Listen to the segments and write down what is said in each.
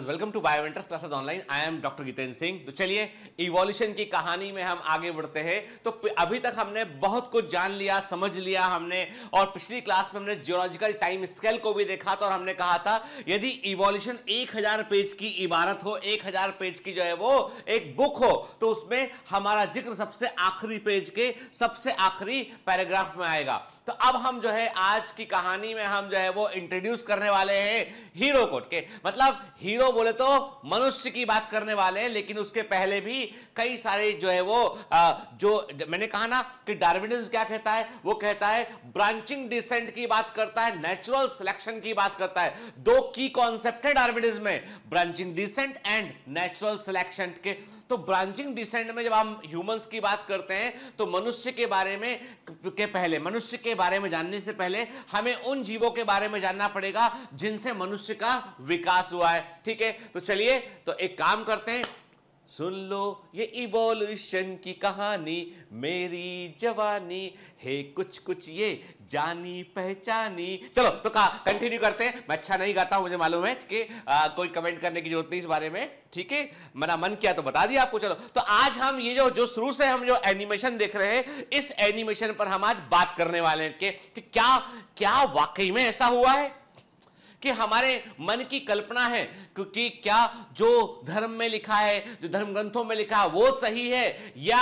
Starters welcome to bio interest classes online I am doctor Gitendra Singh तो चलिए evolution की कहानी में हम आगे बढ़ते हैं तो अभी तक हमने बहुत कुछ जान लिया समझ लिया हमने और पिछली क्लास में हमने जियोलॉजिकल टाइम स्केल को भी देखा था और हमने कहा था यदि इवोल्यूशन 1000 पेज की इमारत हो 1000 पेज की जो है वो एक बुक हो तो उसमें हमारा जिक्र सबसे आखिरी पेज के सबसे आखिरी पैराग्राफ में आएगा तो अब हम जो है आज की कहानी में हम जो है वो इंट्रोड्यूस करने वाले हैं हीरो को के मतलब हीरो बोले तो मनुष्य की बात करने वाले हैं लेकिन उसके पहले भी कई सारे जो है वो आ, जो मैंने कहा ना कि डार्विनिज क्या कहता है वो कहता है ब्रांचिंग डिसेंट की बात करता है नेचुरल सिलेक्शन की बात करता है दो की कॉन्सेप्ट है डार्विनिज में branching descent and natural selection के तो ब्रांचिंग डिसेंट में जब हम ह्यूमंस की बात करते हैं तो मनुष्य के बारे में के पहले मनुष्य के बारे में जानने से पहले हमें उन जीवों के बारे में जानना पड़ेगा जिनसे मनुष्य का विकास हुआ है ठीक है तो चलिए तो एक काम करते हैं सुन लो ये इवोल्यूशन की कहानी मेरी जवानी हे कुछ कुछ ये जानी पहचानी चलो तो कहा कंटिन्यू करते हैं मैं अच्छा नहीं गाता हूं मुझे मालूम है कि आ, कोई कमेंट करने की जरूरत नहीं इस बारे में ठीक है मना मन किया तो बता दिया आपको चलो तो आज हम ये जो जो शुरू से हम जो एनिमेशन देख रहे हैं इस एनिमेशन पर हम आज बात करने वाले हैं कि, कि क्या क्या वाकई में ऐसा हुआ है कि हमारे मन की कल्पना है क्योंकि क्या जो धर्म में लिखा है जो धर्म ग्रंथों में लिखा है वो सही है या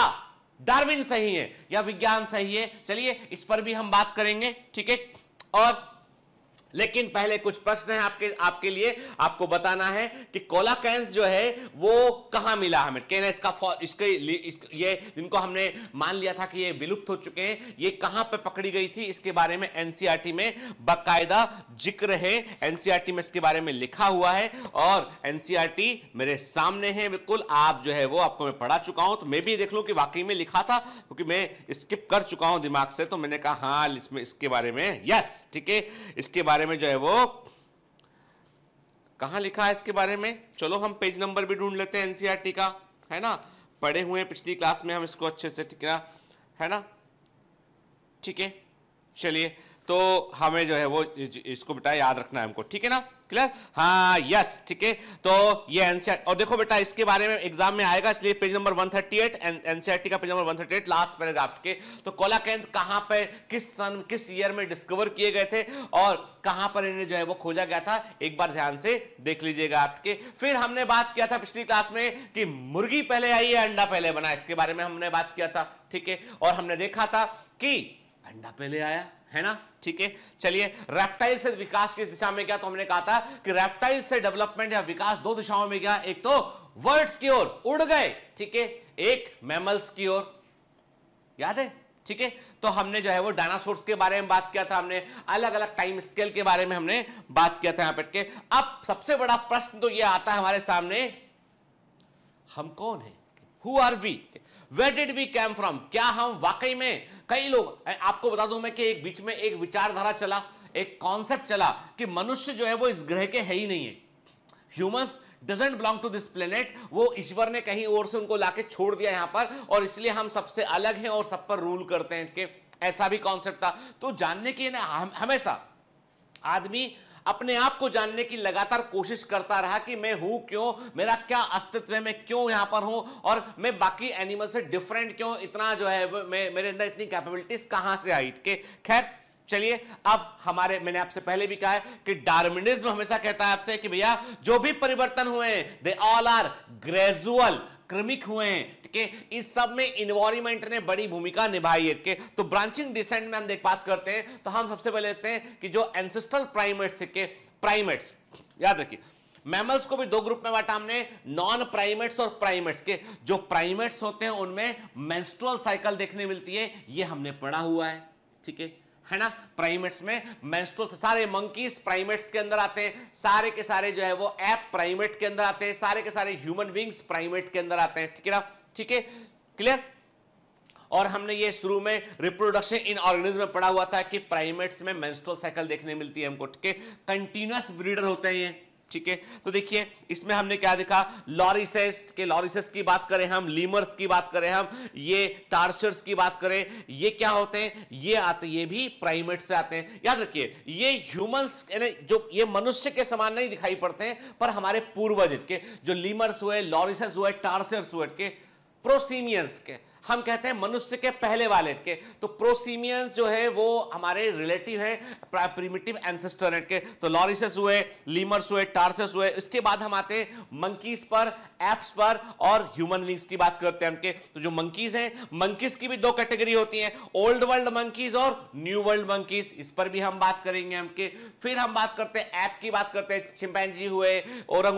डार्विन सही है या विज्ञान सही है चलिए इस पर भी हम बात करेंगे ठीक है और लेकिन पहले कुछ प्रश्न है आपके आपके लिए आपको बताना है कि कोला कैंस जो है वो कहां मिला हमें कहना इसका इसके इस, ये जिनको हमने मान लिया था कि ये विलुप्त हो चुके हैं ये कहां पे पकड़ी गई थी इसके बारे में एनसीआरटी e में बाकायदा जिक्र है एनसीआरटी e में इसके बारे में लिखा हुआ है और एनसीआरटी e मेरे सामने है बिल्कुल आप जो है वो आपको मैं पढ़ा चुका हूं तो मैं भी देख लू कि वाकई में लिखा था क्योंकि मैं स्किप कर चुका हूं दिमाग से तो मैंने कहा हाँ इसमें इसके बारे में यस ठीक है इसके बारे बारे में जो है वो कहा लिखा है इसके बारे में चलो हम पेज नंबर भी ढूंढ लेते हैं एनसीईआरटी e का है ना पढ़े हुए पिछली क्लास में हम इसको अच्छे से ठीक ना है ना ठीक है चलिए तो हमें जो है वो इसको बेटा याद रखना है हमको ठीक है ना क्लियर हाँ यस ठीक है तो ये एनसीआर और देखो बेटा इसके बारे में एग्जाम में आएगा इसलिए पेज नंबर 138 एनसीआरटी का पेज नंबर 138 लास्ट पैराग्राफ के तो कोला कोलाकैंथ कहां पर किस सन किस ईयर में डिस्कवर किए गए थे और कहां पर इन्हें जो है वो खोजा गया था एक बार ध्यान से देख लीजिएगा आपके फिर हमने बात किया था पिछली क्लास में कि मुर्गी पहले आई है अंडा पहले बना इसके बारे में हमने बात किया था ठीक है और हमने देखा था कि अंडा पहले आया है ना ठीक है चलिए रेप्टाइल से विकास किस दिशा में गया तो हमने कहा था कि रेप्टाइल से डेवलपमेंट या विकास दो दिशाओं में गया एक तो वर्ड्स की ओर उड़ गए ठीक है एक मैमल्स की ओर याद है ठीक है तो हमने जो है वो डायनासोर्स के बारे में बात किया था हमने अलग अलग टाइम स्केल के बारे में हमने बात किया था यहां पर अब सबसे बड़ा प्रश्न तो यह आता है हमारे सामने हम कौन है who are we where did we came from क्या हम वाकई में कई लोग आपको बता दूं मैं कि एक बीच में एक विचारधारा चला एक कॉन्सेप्ट चला कि मनुष्य जो है वो इस ग्रह के है ही नहीं है humans doesn't belong to this planet वो ईश्वर ने कहीं और से उनको लाके छोड़ दिया यहां पर और इसलिए हम सबसे अलग हैं और सब पर रूल करते हैं ऐसा भी कॉन्सेप्ट था तो जानने के ना हमेशा आदमी अपने आप को जानने की लगातार कोशिश करता रहा कि मैं हूं क्यों मेरा क्या अस्तित्व है मैं क्यों यहां पर हूं और मैं बाकी एनिमल से डिफरेंट क्यों इतना जो है मैं मेरे अंदर इतनी कैपेबिलिटीज कहां से आई के खैर चलिए अब हमारे मैंने आपसे पहले भी कहा है कि डार्मिनिज्म हमेशा कहता है आपसे कि भैया जो भी परिवर्तन हुए हैं दे ऑल आर ग्रेजुअल क्रमिक हुए हैं ठीक है इस सब में इन्वायरमेंट ने बड़ी भूमिका निभाई है तो ब्रांचिंग डिसेंट में हम देख बात करते हैं तो हम सबसे पहले देखते हैं कि जो एंसेस्ट्रल प्राइमेट्स के प्राइमेट्स याद रखिए मैमल्स को भी दो ग्रुप में बांटा हमने नॉन प्राइमेट्स और प्राइमेट्स के जो प्राइमेट्स होते हैं उनमें मेंस्ट्रुअल साइकिल देखने मिलती है ये हमने पढ़ा हुआ है ठीक है है ना प्राइमेट्स में मेंस्ट्रोस तो सारे मंकीज प्राइमेट्स के अंदर आते हैं सारे के सारे जो है वो एप प्राइमेट के अंदर आते हैं सारे के सारे ह्यूमन बींग्स प्राइमेट के अंदर आते हैं ठीक है ना ठीक है क्लियर और हमने ये शुरू में रिप्रोडक्शन इन ऑर्गेनिज्म में पढ़ा हुआ था कि प्राइमेट्स में मेंस्ट्रुअल साइकिल देखने मिलती है हमको ठीक है कंटिन्यूस ब्रीडर होते हैं ये ठीक है तो देखिए इसमें हमने क्या देखा लॉरिसेस्ट के लॉरिसेस की बात करें हम लीमर्स की बात करें हम ये टार्शर्स की बात करें ये क्या होते हैं ये आते ये भी प्राइमेट से आते हैं याद रखिए ये ह्यूमंस जो ये मनुष्य के समान नहीं दिखाई पड़ते हैं पर हमारे पूर्वज के जो लीमर्स हुए लॉरिसेस हुए टार्सर्स हुए के प्रोसीमियंस के हम कहते हैं मनुष्य के पहले वाले के तो प्रोसीमियंस जो है वो हमारे रिलेटिव है प्रिमिटिव एंसेस्टर के तो लॉरिसस हुए लीमर्स हुए टार्सस हुए इसके बाद हम आते हैं मंकीज पर एप्स पर और ह्यूमन लिंग्स की बात करते हैं हमके तो जो मंकीज हैं मंकीज की भी दो कैटेगरी होती है ओल्ड वर्ल्ड मंकीज और न्यू वर्ल्ड मंकीज इस पर भी हम बात करेंगे हमके फिर हम बात करते हैं ऐप की बात करते हैं चिंपैनजी हुए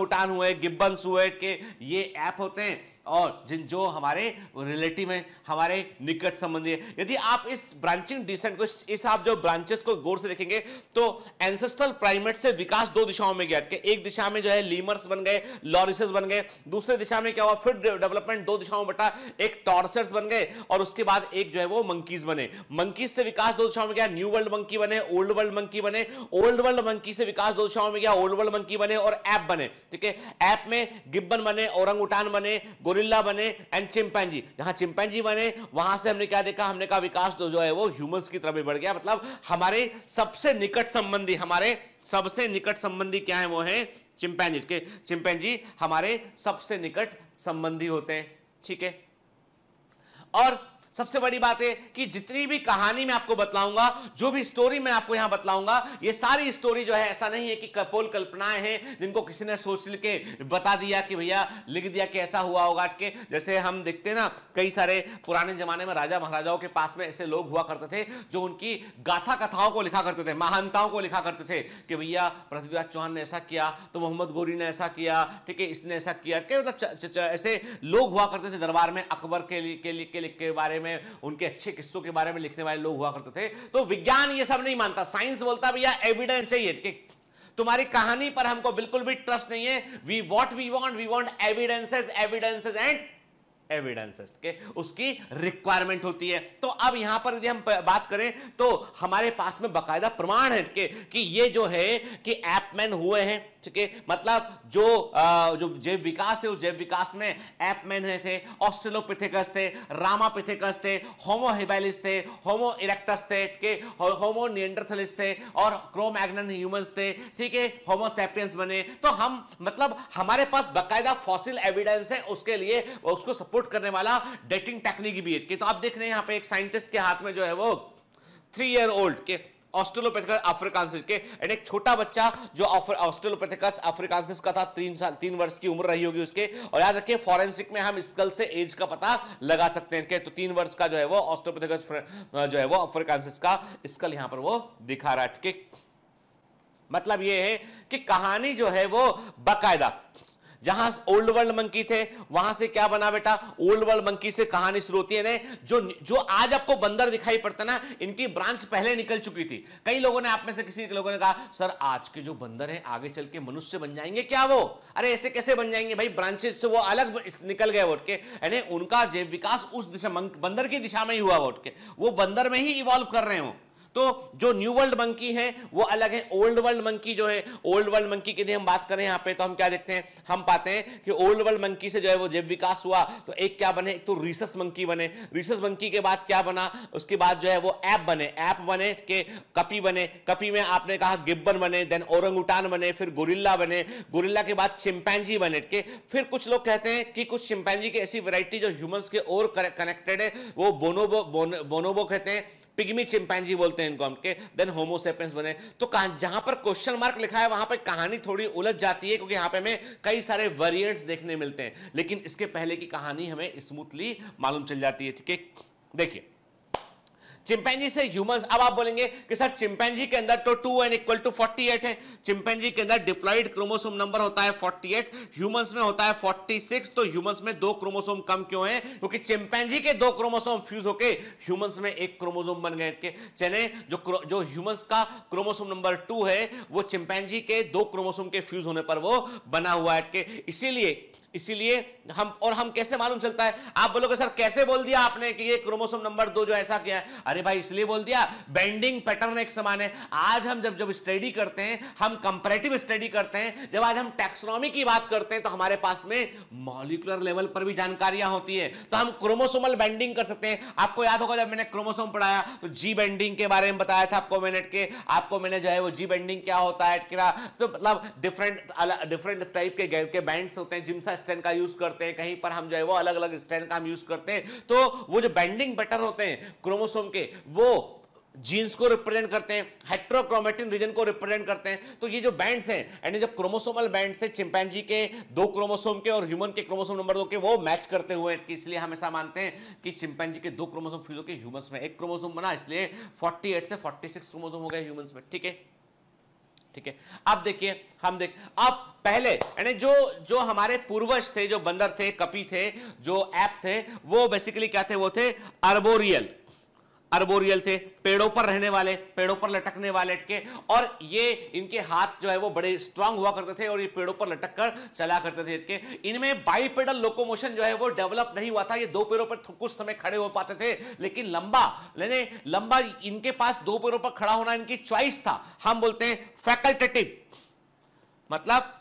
उठान हुए गिब्बन्स हुए के ये ऐप होते हैं और जिन जो हमारे रिलेटिव हैं हमारे निकट संबंधी है यदि आप इस ब्रांचिंग डिसेंट को इस आप जो ब्रांचेस को गौर से देखेंगे तो एंसेस्टल प्राइमेट से विकास दो दिशाओं में गया कि एक दिशा में जो है लीमर्स बन गए लॉरिसेस बन गए दूसरे दिशा में क्या हुआ फिर डेवलपमेंट दो दिशाओं में बटा एक टॉर्सर्स बन गए और उसके बाद एक जो है वो मंकीज बने मंकीज से विकास दो दिशाओं में गया न्यू वर्ल्ड मंकी बने ओल्ड वर्ल्ड मंकी बने ओल्ड वर्ल्ड मंकी से विकास दो दिशाओं में गया ओल्ड वर्ल्ड मंकी बने और ऐप बने ठीक है ऐप में गिब्बन बने औरंग बने गोरिल्ला बने एंड चिंपैनजी जहां चिंपैनजी बने वहां से हमने क्या देखा हमने कहा विकास तो जो है वो ह्यूमंस की तरफ भी बढ़ गया मतलब हमारे सबसे निकट संबंधी हमारे सबसे निकट संबंधी क्या है वो है चिंपैनजी के चिंपैनजी हमारे सबसे निकट संबंधी होते हैं ठीक है और सबसे बड़ी बात है कि जितनी भी कहानी मैं आपको बतलाऊंगा जो भी स्टोरी मैं आपको यहां बतलाऊंगा ये सारी स्टोरी जो है ऐसा नहीं है कि कपोल कल्पनाएं हैं जिनको किसी ने सोच के बता दिया कि भैया लिख दिया कि ऐसा हुआ होगा के जैसे हम देखते ना कई सारे पुराने जमाने में राजा महाराजाओं के पास में ऐसे लोग हुआ करते थे जो उनकी गाथा कथाओं को लिखा करते थे महानताओं को लिखा करते थे कि भैया पृथ्वीराज चौहान ने ऐसा किया तो मोहम्मद गोरी ने ऐसा किया ठीक है इसने ऐसा किया मतलब ऐसे लोग हुआ करते थे दरबार में अकबर के लिए के, लिख के बारे में में उनके अच्छे किस्सों के बारे में लिखने वाले लोग हुआ करते थे तो विज्ञान ये सब नहीं मानता साइंस बोलता भैया एविडेंस चाहिए कि तुम्हारी कहानी पर हमको बिल्कुल भी ट्रस्ट नहीं है we what we want we want evidences evidences and evidences के उसकी रिक्वायरमेंट होती है तो अब यहां पर यदि हम बात करें तो हमारे पास में बकायदा प्रमाण है के कि ये जो है कि एपमैन हुए हैं ठीक है मतलब जो आ, जो जैव विकास है उस जैव विकास में ऐपमैन थे ऑस्ट्रेलोपिथेकस थे रामापिथेकस थे होमो हिबेलिस थे होमो इरेक्टस थे के होमो नियंट्रथलिस थे और क्रोमैग्नन ह्यूमंस थे ठीक है होमोसेपियंस बने तो हम मतलब हमारे पास बकायदा फॉसिल एविडेंस है उसके लिए उसको सपोर्ट पुट करने वाला डेटिंग टेक्निक भी है तो आप देख रहे हैं यहाँ पे एक साइंटिस्ट के हाथ में जो है वो थ्री ईयर ओल्ड के ऑस्ट्रेलोपेथिकस के एंड एक छोटा बच्चा जो ऑस्ट्रेलोपेथिकस का था तीन साल तीन वर्ष की उम्र रही होगी उसके और याद रखिए फॉरेंसिक में हम स्कल से एज का पता लगा सकते हैं तो तीन वर्ष का जो है वो ऑस्ट्रोपेथिकस जो है वो का स्कल पर वो दिखा रहा है ठीक मतलब ये है कि कहानी जो है वो बाकायदा जहां ओल्ड वर्ल्ड मंकी थे वहां से क्या बना बेटा ओल्ड वर्ल्ड मंकी से कहानी शुरू होती है जो जो आज आपको बंदर दिखाई पड़ता ना इनकी ब्रांच पहले निकल चुकी थी कई लोगों ने आप में से किसी लोगों ने कहा सर आज के जो बंदर हैं आगे चल के मनुष्य बन जाएंगे क्या वो अरे ऐसे कैसे बन जाएंगे भाई ब्रांचेज से वो अलग निकल गए वोट के यानी उनका जैव विकास उस दिशा बंदर की दिशा में ही हुआ वोट के वो बंदर में ही इवॉल्व कर रहे हो तो जो न्यू वर्ल्ड मंकी है वो अलग है ओल्ड वर्ल्ड मंकी जो है ओल्ड वर्ल्ड मंकी की यदि हम बात करें यहां पे तो हम क्या देखते हैं हम पाते हैं कि ओल्ड वर्ल्ड मंकी से जो है वो जैव विकास हुआ तो एक क्या बने एक तो रिसस मंकी बने रिसस मंकी के बाद क्या बना उसके बाद जो है वो ऐप बने ऐप बने के कपी बने कपी में आपने कहा गिब्बन बने देन औरंगुटान बने फिर गोरिल्ला बने गोरिल्ला के बाद चिंपैंजी बने के फिर कुछ लोग कहते हैं कि कुछ चिंपैंजी की ऐसी वैरायटी जो ह्यूमंस के और कनेक्टेड है वो बोनोबो बोनोबो कहते हैं पिगमी चिंपैंजी बोलते हैं इनको हम के देन होमोसेपेंस बने तो जहां पर क्वेश्चन मार्क लिखा है वहां पर कहानी थोड़ी उलझ जाती है क्योंकि यहां पे हमें कई सारे वेरियंट्स देखने मिलते हैं लेकिन इसके पहले की कहानी हमें स्मूथली मालूम चल जाती है ठीक है देखिए चिंपैंजी से ह्यूमंस अब आप बोलेंगे कि सर चिंपैंजी के अंदर तो two N equal to forty eight है चिंपैंजी के अंदर डिप्लॉइड क्रोमोसोम नंबर होता है फोर्टी एट ह्यूमंस में होता है फोर्टी सिक्स तो ह्यूमंस में दो क्रोमोसोम कम क्यों है क्योंकि चिंपैंजी के दो क्रोमोसोम फ्यूज होके ह्यूमंस में एक क्रोमोसोम बन गए के चले जो जो ह्यूमंस का क्रोमोसोम नंबर टू है वो चिंपैंजी के दो क्रोमोसोम के फ्यूज होने पर वो बना हुआ है इसीलिए इसीलिए हम और हम कैसे मालूम चलता है आप बोलोगे सर कैसे बोल दिया आपने कि ये क्रोमोसोम नंबर दो जो ऐसा किया है अरे भाई इसलिए बोल दिया बेंडिंग पैटर्न एक समान है आज हम जब जब स्टडी करते हैं हम कंपेरेटिव स्टडी करते हैं जब आज हम टैक्सोनॉमी की बात करते हैं तो हमारे पास में मॉलिकुलर लेवल पर भी जानकारियां होती है तो हम क्रोमोसोमल बेंडिंग कर सकते हैं आपको याद होगा जब मैंने क्रोमोसोम पढ़ाया तो जी बेंडिंग के बारे में बताया था आपको मैंने के आपको मैंने जो है वो जी बेंडिंग क्या होता है तो मतलब डिफरेंट डिफरेंट टाइप के, बैंड होते हैं जिम्सा स्टैंड का यूज करते हैं कहीं पर हम जो है वो अलग अलग स्टैंड का हम यूज करते हैं तो वो जो बैंडिंग पैटर्न होते हैं क्रोमोसोम के वो जीन्स को रिप्रेजेंट करते हैं हेट्रोक्रोमेटिन रीजन को रिप्रेजेंट करते हैं तो ये जो बैंड्स हैं यानी जो क्रोमोसोमल बैंड्स हैं चिंपैंजी के दो क्रोमोसोम के और ह्यूमन के क्रोमोसोम नंबर दो के वो मैच करते हुए हैं इसलिए हम ऐसा मानते हैं कि चिंपैंजी के दो क्रोमोसोम फ्यूज होकर ह्यूमन्स में एक क्रोमोसोम बना इसलिए 48 से 46 क्रोमोसोम हो गए ह्यूमन्स में ठीक है ठीक है अब देखिए हम देख अब पहले यानी जो जो हमारे पूर्वज थे जो बंदर थे कपी थे जो ऐप थे वो बेसिकली क्या थे वो थे अर्बोरियल अर्बोरियल थे पेड़ों पर रहने वाले पेड़ों पर लटकने वाले लटके और ये इनके हाथ जो है वो बड़े स्ट्रांग हुआ करते थे और ये पेड़ों पर लटक कर चला करते थे इनके इनमें बाईपेडल लोकोमोशन जो है वो डेवलप नहीं हुआ था ये दो पेड़ों पर कुछ समय खड़े हो पाते थे लेकिन लंबा लेने लंबा इनके पास दो पेड़ों पर खड़ा होना इनकी च्वाइस था हम बोलते हैं फैकल्टेटिव मतलब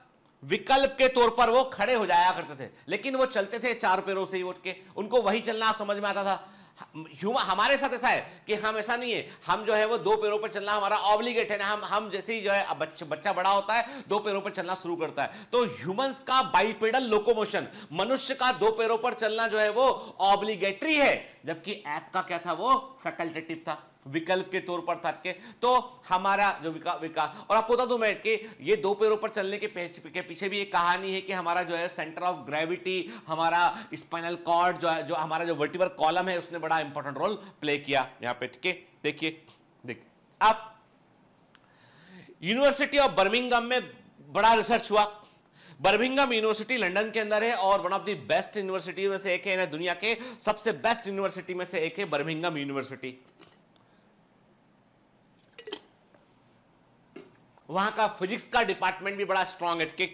विकल्प के तौर पर वो खड़े हो जाया करते थे लेकिन वो चलते थे चार पैरों से ही उठ के उनको वही चलना समझ में आता था हमारे साथ ऐसा है कि हम ऐसा नहीं है हम जो है वो दो पैरों पर चलना हमारा ऑब्लिगेट है ना हम हम जैसे ही जो है बच्च, बच्चा बड़ा होता है दो पैरों पर चलना शुरू करता है तो ह्यूमंस का बाइपेडल लोकोमोशन मनुष्य का दो पैरों पर चलना जो है वो ऑब्लिगेटरी है जबकि ऐप का क्या था वो फैकल्टेटिव था विकल्प के तौर पर था के तो हमारा जो विकास विका, और आपको बता दूं मैं कि ये दो पैरों पर चलने के, के पीछे भी एक कहानी है कि हमारा जो है सेंटर ऑफ ग्रेविटी हमारा स्पाइनल कॉर्ड जो जो हमारा जो वर्टिवर कॉलम है उसने बड़ा इंपॉर्टेंट रोल प्ले किया यहां पे ठीक है देखिए देख अब यूनिवर्सिटी ऑफ बर्मिंगम में बड़ा रिसर्च हुआ बर्मिंगम यूनिवर्सिटी लंदन के अंदर है और one of the best university में से एक है दुनिया के सबसे बेस्ट यूनिवर्सिटी में से एक है बर्मिंगम यूनिवर्सिटी वहां का फिजिक्स का डिपार्टमेंट भी बड़ा स्ट्रांग है कि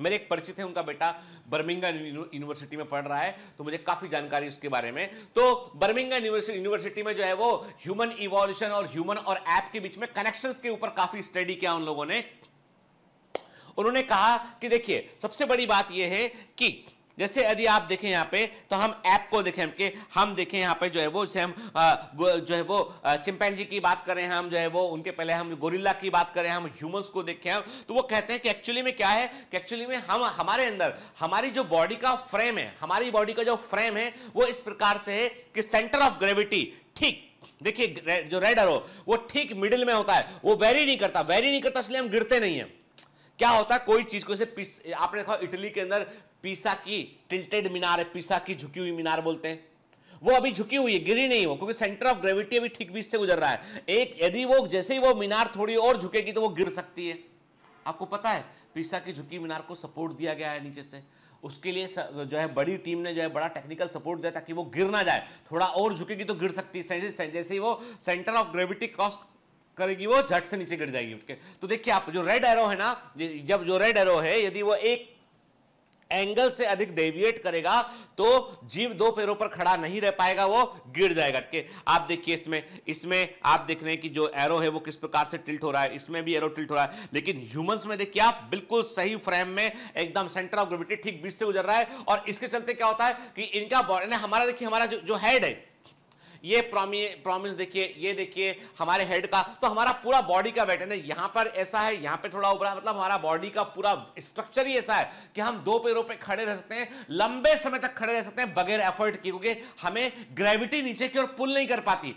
मेरे एक परिचित है उनका बेटा बर्मिंगा यूनिवर्सिटी में पढ़ रहा है तो मुझे काफ़ी जानकारी उसके बारे में तो बर्मिंगा यूनिवर्सिटी में जो है वो ह्यूमन इवोल्यूशन और ह्यूमन और ऐप के बीच में कनेक्शन के ऊपर काफ़ी स्टडी किया उन लोगों ने उन्होंने कहा कि देखिए सबसे बड़ी बात यह है कि जैसे यदि आप देखें यहाँ पे तो हम ऐप को देखें कि हम देखें यहाँ पे जो है वो जैसे हम जो है वो चिंपैनजी की बात करें हम जो है वो उनके पहले हम गोरिल्ला की बात करें हम ह्यूमंस को देखें हम तो वो कहते हैं कि एक्चुअली में क्या है कि एक्चुअली में हम हमारे अंदर हमारी जो बॉडी का फ्रेम है हमारी बॉडी का जो फ्रेम है वो इस प्रकार से है कि सेंटर ऑफ ग्रेविटी ठीक देखिए जो रेड अरो वो ठीक मिडिल में होता है वो वेरी नहीं करता वेरी नहीं करता इसलिए हम गिरते नहीं है क्या होता है कोई चीज को पिस आपने देखा इटली के अंदर पीसा की टिल्टेड मीनार है पीसा की झुकी हुई मीनार बोलते हैं वो अभी झुकी हुई है गिरी नहीं हो क्योंकि सेंटर ऑफ ग्रेविटी अभी ठीक बीच से गुजर रहा है एक यदि वो जैसे ही वो मीनार थोड़ी और झुकेगी तो वो गिर सकती है आपको पता है पीसा की झुकी मीनार को सपोर्ट दिया गया है नीचे से उसके लिए जो है बड़ी टीम ने जो है बड़ा टेक्निकल सपोर्ट दिया ताकि वो गिर ना जाए थोड़ा और झुकेगी तो गिर सकती है जैसे ही वो सेंटर ऑफ ग्रेविटी क्रॉस करेगी वो झट से नीचे गिर जाएगी उठ के तो देखिए आप जो रेड एरो है ना जब जो रेड एरो है यदि वो एक एंगल से अधिक डेविएट करेगा तो जीव दो पैरों पर खड़ा नहीं रह पाएगा वो गिर जाएगा के आप देखिए इसमें इसमें आप देख रहे हैं कि जो एरो है वो किस प्रकार से टिल्ट हो रहा है इसमें भी एरो टिल्ट हो रहा है लेकिन ह्यूमंस में देखिए आप बिल्कुल सही फ्रेम में एकदम सेंटर ऑफ ग्रेविटी ठीक बीच से गुजर रहा है और इसके चलते क्या होता है कि इनका बॉडी हमारा देखिए हमारा जो, जो हेड है ये प्रॉमिस देखिए ये देखिए हमारे हेड का तो हमारा पूरा बॉडी का वेट है ना पर ऐसा है यहां पे थोड़ा उभरा मतलब हमारा बॉडी का पूरा स्ट्रक्चर ही ऐसा है कि हम दो पैरों पे खड़े रह सकते हैं लंबे समय तक खड़े रह सकते हैं बगैर एफर्ट के क्योंकि हमें ग्रेविटी नीचे की ओर पुल नहीं कर पाती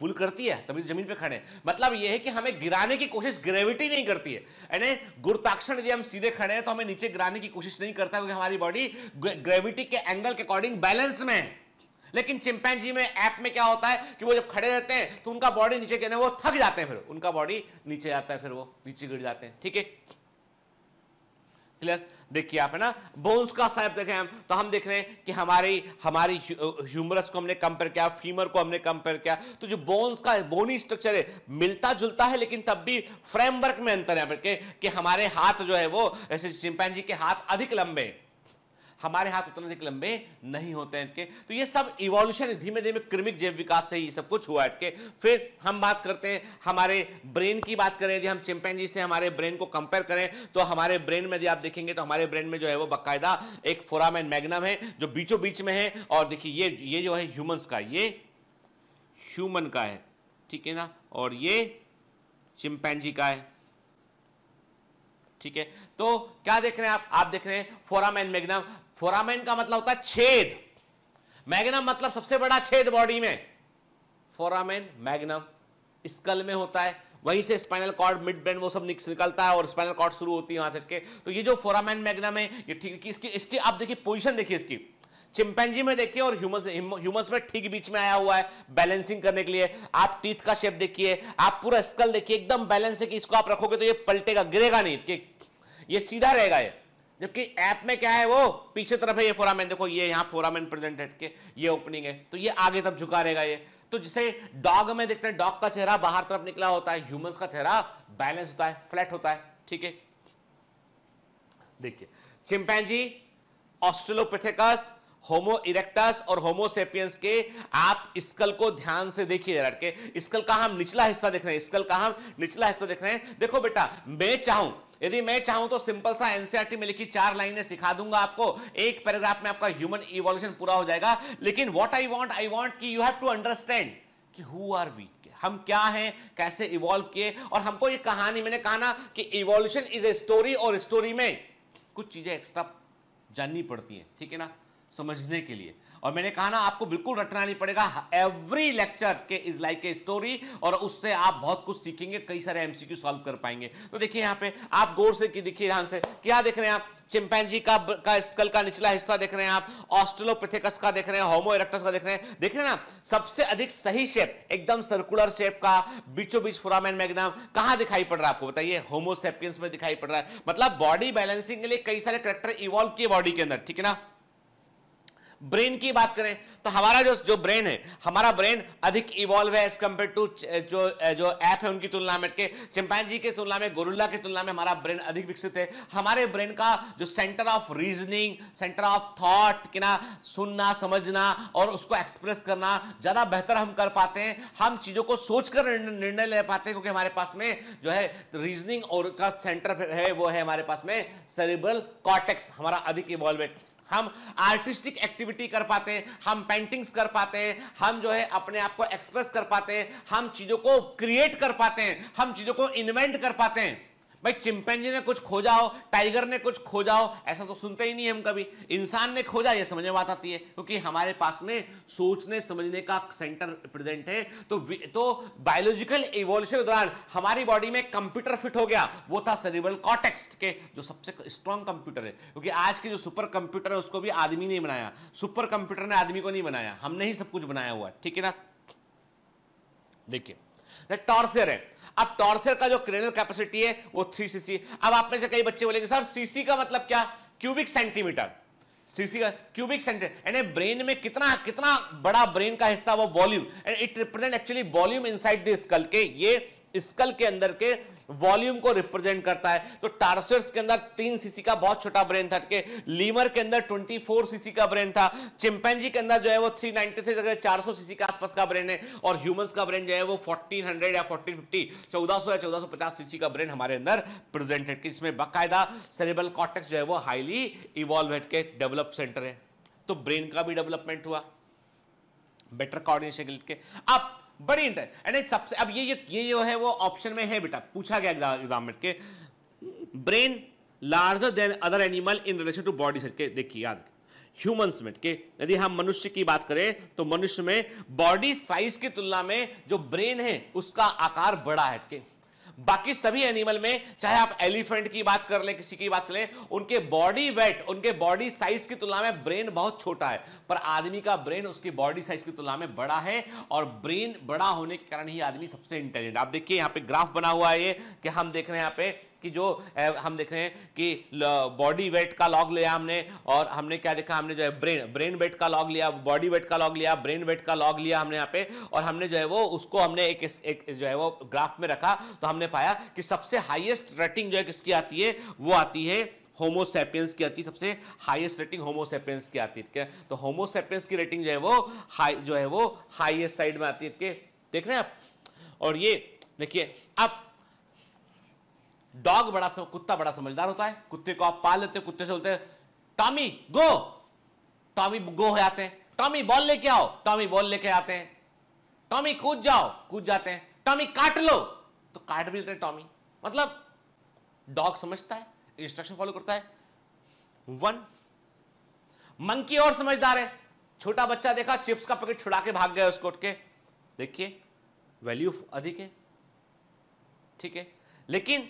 पुल करती है तभी जमीन पे खड़े मतलब यह है कि हमें गिराने की कोशिश ग्रेविटी नहीं करती है यानी गुरुताक्षण यदि हम सीधे खड़े हैं तो हमें नीचे गिराने की कोशिश नहीं करता क्योंकि हमारी बॉडी ग्रेविटी के एंगल के अकॉर्डिंग बैलेंस में है लेकिन चिंपैनजी में ऐप में क्या होता है कि वो जब खड़े रहते हैं तो उनका बॉडी नीचे गिरने वो थक जाते हैं फिर उनका बॉडी नीचे जाता है फिर वो नीचे गिर जाते हैं ठीक है क्लियर देखिए आप है ना बोन्स का साइप देखें हम तो हम देख रहे हैं कि हमारी हमारी ह्यूमरस uh, को हमने कंपेयर किया फीमर को हमने कंपेयर किया तो जो बोन्स का बोनी स्ट्रक्चर है मिलता जुलता है लेकिन तब भी फ्रेमवर्क में अंतर है कि, हमारे हाथ जो है वो ऐसे चिंपैनजी के हाथ अधिक लंबे हैं हमारे हाथ उतने अधिक लंबे नहीं होते हैं इनके तो ये सब इवोल्यूशन धीमे धीमे कृमिक जैव विकास से ही सब कुछ हुआ है फिर हम बात करते हैं हमारे ब्रेन की बात करें यदि हम चिंपैनजी से हमारे ब्रेन को कंपेयर करें तो हमारे ब्रेन में यदि आप देखेंगे तो हमारे ब्रेन में जो है वो बाकायदा एक फोरामैन मैग्नम है जो बीचों बीच में है और देखिए ये ये जो है ह्यूमन का ये ह्यूमन का है ठीक है ना और ये चिंपैनजी का है ठीक है तो क्या देख रहे हैं आप आप देख रहे हैं एंड मैग्नम फोरामेन का मतलब होता है छेद मैग्नम मतलब सबसे बड़ा छेद बॉडी में फोरामेन मैग्नम स्कल में होता है वहीं से स्पाइनल कॉर्ड मिड ब्रेन वो सब निकलता है और स्पाइनल कॉर्ड शुरू होती है वहां से तो ये जो फोरामेन मैग्नम है ये ठीक है इसकी इसकी आप देखिए पोजिशन देखिए इसकी चिंपैंजी में देखिए और ह्यूमस ह्यूमस में ठीक बीच में आया हुआ है बैलेंसिंग करने के लिए आप टीथ का शेप देखिए आप पूरा स्कल देखिए एकदम बैलेंस है कि इसको आप रखोगे तो ये पलटेगा गिरेगा नहीं कि ये सीधा रहेगा ये जबकि ऐप में क्या है वो पीछे तरफ है ये फोरामेन देखो ये यहाँ फोरामेन प्रेजेंट के ये ओपनिंग है तो ये आगे तब झुका रहेगा ये तो जिसे डॉग में देखते हैं डॉग का चेहरा बाहर तरफ निकला होता है ह्यूमंस का चेहरा बैलेंस होता है फ्लैट होता है ठीक है देखिए चिंपैंजी ऑस्ट्रेलोपेथेकस होमो इरेक्टस और होमोसेपियंस के आप स्कल को ध्यान से देखिए लड़के स्कल का हम निचला हिस्सा देख रहे हैं स्कल का हम निचला हिस्सा देख रहे हैं देखो बेटा मैं चाहूं यदि मैं चाहूं तो सिंपल सा एनसीआरटी e में लिखी चार लाइनें सिखा दूंगा आपको एक पैराग्राफ में आपका ह्यूमन इवोल्यूशन पूरा हो जाएगा लेकिन what I want I want कि यू हैव टू अंडरस्टैंड कि हु आर वी हम क्या हैं कैसे इवॉल्व किए और हमको ये कहानी मैंने कहा ना कि इवोल्यूशन इज ए स्टोरी और स्टोरी में कुछ चीज़ें एक्स्ट्रा जाननी पड़ती हैं ठीक है ना समझने के लिए और मैंने कहा ना आपको बिल्कुल रटना नहीं पड़ेगा एवरी लेक्चर के इज लाइक ए स्टोरी और उससे आप बहुत कुछ सीखेंगे कई सारे एमसीक्यू सॉल्व कर पाएंगे तो देखिए यहाँ पे आप गौर से की देखिए ध्यान से क्या देख रहे हैं आप चिंपैंजी का का स्कल का निचला हिस्सा देख रहे हैं आप ऑस्ट्रेलोपिथेकस का देख रहे हैं होमो इरेक्टस का देख रहे हैं देख रहे हैं ना सबसे अधिक सही शेप एकदम सर्कुलर शेप का बीचों बीच फोरामैन मैग्नम कहां दिखाई पड़ रहा है आपको बताइए होमोसेपियंस में दिखाई पड़ रहा है मतलब बॉडी बैलेंसिंग के लिए कई सारे करेक्टर इवॉल्व किए बॉडी के अंदर ठीक है ना ब्रेन की बात करें तो हमारा जो जो ब्रेन है हमारा ब्रेन अधिक इवॉल्व है एज कंपेयर टू जो जो ऐप है उनकी तुलना में के चिंपैनजी की तुलना में गोरुल्ला की तुलना में हमारा ब्रेन अधिक विकसित है हमारे ब्रेन का जो centre of reasoning centre of thought कि ना सुनना समझना और उसको एक्सप्रेस करना ज़्यादा बेहतर हम कर पाते हैं हम चीज़ों को सोचकर निर्णय ले पाते हैं क्योंकि हमारे पास में जो है रीजनिंग और का सेंटर है वो है हमारे पास में सेरिब्रल कॉटेक्स हमारा अधिक इवॉल्व है हम आर्टिस्टिक एक्टिविटी कर पाते हैं हम पेंटिंग्स कर पाते हैं हम जो है अपने आप को एक्सप्रेस कर पाते हैं हम चीज़ों को क्रिएट कर पाते हैं हम चीज़ों को इन्वेंट कर पाते हैं भाई चिंपेंजी ने कुछ खोजा हो टाइगर ने कुछ खोजा हो ऐसा तो सुनते ही नहीं हम कभी इंसान ने खोजा ये समझ में बात आती है क्योंकि हमारे पास में सोचने समझने का सेंटर प्रेजेंट है तो तो बायोलॉजिकल इवोल्यूशन के दौरान हमारी बॉडी में कंप्यूटर फिट हो गया वो था सरिबल कॉटेक्स के जो सबसे स्ट्रांग कंप्यूटर है क्योंकि आज के जो सुपर कंप्यूटर है उसको भी आदमी नहीं बनाया सुपर कंप्यूटर ने आदमी को नहीं बनाया हमने ही सब कुछ बनाया हुआ है ठीक है ना देखिए टॉर्सर है अब टॉर्सर का जो क्रेनल कैपेसिटी है वो थ्री सीसी अब आप में से कई बच्चे बोलेंगे सर सीसी का मतलब क्या क्यूबिक सेंटीमीटर सीसी का क्यूबिक सेंटीमीटर यानी ब्रेन में कितना कितना बड़ा ब्रेन का हिस्सा वो volume and it represent actually volume inside the skull के ये स्कल के अंदर के वॉल्यूम को रिप्रेजेंट करता है तो टारसर्स के अंदर तीन सीसी का बहुत छोटा ब्रेन था के लीमर के अंदर 24 सीसी का ब्रेन था चिंपेंजी के अंदर जो है वो 390 से चार 400 सीसी के आसपास का ब्रेन है और ह्यूमंस का ब्रेन जो है वो 1400 या 1450 1400 या 1450 सीसी का ब्रेन हमारे अंदर प्रेजेंटेड है जिसमें बाकायदा सेरेबल कॉर्टेक्स जो है वो हाईली इवॉल्व के डेवलप सेंटर है तो ब्रेन का भी डेवलपमेंट हुआ बेटर कोऑर्डिनेशन के अब बड़ी इंटरेस्ट एंड सबसे अब ये ये जो है वो ऑप्शन में है बेटा पूछा गया एग्जाम में के brain larger than other animal in relation to body size के देखिए याद ह्यूमंस में के यदि हम मनुष्य की बात करें तो मनुष्य में बॉडी साइज की तुलना में जो ब्रेन है उसका आकार बड़ा है के बाकी सभी एनिमल में चाहे आप एलिफेंट की बात कर लें किसी की बात कर लें उनके बॉडी वेट उनके बॉडी साइज की तुलना में ब्रेन बहुत छोटा है पर आदमी का ब्रेन उसकी बॉडी साइज की तुलना में बड़ा है और ब्रेन बड़ा होने के कारण ही आदमी सबसे इंटेलिजेंट आप देखिए यहां पे ग्राफ बना हुआ है ये कि हम देख रहे हैं यहां पे कि जो हम देख रहे हैं कि बॉडी वेट का लॉग लिया हमने और हमने क्या देखा हमने जो है ब्रेन ब्रेन वेट का लॉग लिया बॉडी वेट का लॉग लिया ब्रेन वेट का लॉग लिया हमने यहाँ पे और हमने जो है वो उसको हमने एक, एक जो है वो ग्राफ में रखा तो हमने पाया कि सबसे हाइएस्ट रेटिंग जो है किसकी आती है वो आती है होमोसेपियंस की आती सबसे हाईएस्ट रेटिंग होमोसेपियंस की आती है तो होमोसेपियंस की रेटिंग जो है वो हाई जो है वो हाईएस्ट साइड में आती है देख रहे हैं आप और ये देखिए अब डॉग बड़ा सम, कुत्ता बड़ा समझदार होता है कुत्ते को आप पाल लेते हो कुत्ते से बोलते हैं टॉमी गो टॉमी गो हो जाते हैं टॉमी बॉल लेके आओ टॉमी बॉल लेके आते हैं टॉमी कूद जाओ कूद जाते हैं टॉमी काट लो तो काट भी लेते हैं टॉमी मतलब डॉग समझता है इंस्ट्रक्शन फॉलो करता है वन मंकी और समझदार है छोटा बच्चा देखा चिप्स का पैकेट छुड़ा के भाग गया उसको उठ के देखिए वैल्यू अधिक है ठीक है लेकिन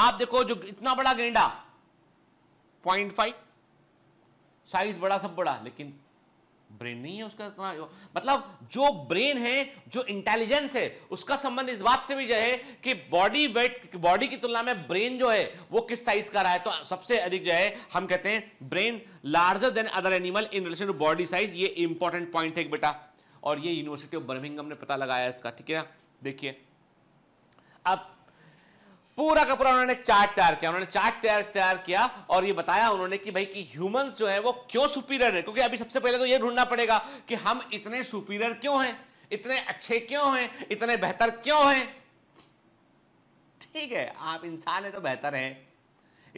आप देखो जो इतना बड़ा गेंडा पॉइंट फाइव साइज बड़ा सब बड़ा लेकिन ब्रेन नहीं है उसका इतना मतलब जो ब्रेन है जो इंटेलिजेंस है उसका संबंध इस बात से भी है कि बॉडी वेट बॉडी की तुलना में ब्रेन जो है वो किस साइज का रहा है तो सबसे अधिक जो है हम कहते हैं brain larger than other animal in relation to body size ये इंपॉर्टेंट पॉइंट है बेटा और ये यूनिवर्सिटी ऑफ बर्मिंगम ने पता लगाया इसका ठीक है देखिए अब पूरा का पूरा उन्होंने चार्ट तैयार किया उन्होंने चार्ट तैयार तैयार किया और ये बताया उन्होंने कि भाई कि ह्यूमंस जो है वो क्यों सुपीरियर है क्योंकि अभी सबसे पहले तो ये ढूंढना पड़ेगा कि हम इतने सुपीरियर क्यों हैं इतने अच्छे क्यों हैं इतने बेहतर क्यों हैं ठीक है आप इंसान है तो बेहतर है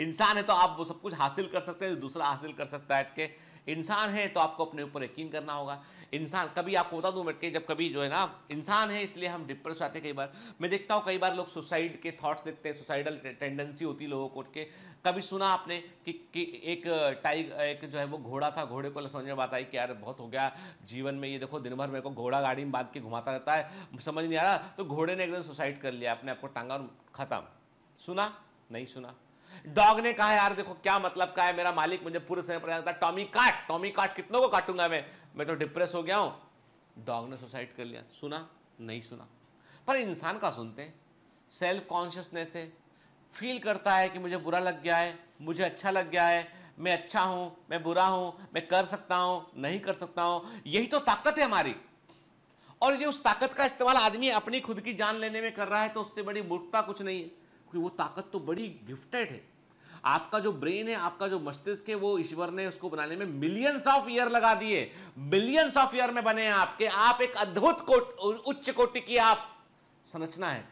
इंसान है तो आप वो सब कुछ हासिल कर सकते हैं दूसरा हासिल कर सकता है इंसान है तो आपको अपने ऊपर यकीन करना होगा इंसान कभी आपको बता दूँ मटके के जब कभी जो है ना इंसान है इसलिए हम डिप्रेस आते हैं कई बार मैं देखता हूँ कई बार लोग सुसाइड के थॉट्स देखते हैं सुसाइडल टेंडेंसी होती है लोगों को के कभी सुना आपने कि, कि एक टाइग एक जो है वो घोड़ा था घोड़े को समझ में बात आई कि यार बहुत हो गया जीवन में ये देखो दिन भर मेरे को घोड़ा गाड़ी में बांध के घुमाता रहता है समझ नहीं आ रहा तो घोड़े ने एकदम सुसाइड कर लिया अपने आपको टांगा और ख़त्म सुना नहीं सुना डॉग ने कहा यार देखो क्या मतलब का है मेरा मालिक मुझे पूरे समय पर जाता टॉमी काट टॉमी काट कितनों को काटूंगा मैं मैं तो डिप्रेस हो गया हूं डॉग ने सुसाइड कर लिया सुना नहीं सुना पर इंसान का सुनते हैं सेल्फ कॉन्शियसनेस है फील करता है कि मुझे बुरा लग गया है मुझे अच्छा लग गया है मैं अच्छा हूं मैं बुरा हूं मैं कर सकता हूं नहीं कर सकता हूं यही तो ताकत है हमारी और ये उस ताकत का इस्तेमाल आदमी अपनी खुद की जान लेने में कर रहा है तो उससे बड़ी मूर्खता कुछ नहीं है क्योंकि वो ताकत तो बड़ी गिफ्टेड है आपका जो ब्रेन है आपका जो मस्तिष्क है वो ईश्वर ने उसको बनाने में मिलियंस ऑफ ईयर लगा दिए मिलियंस ऑफ ईयर में बने हैं आपके आप एक अद्भुत कोट उच्च कोटि की आप संरचना है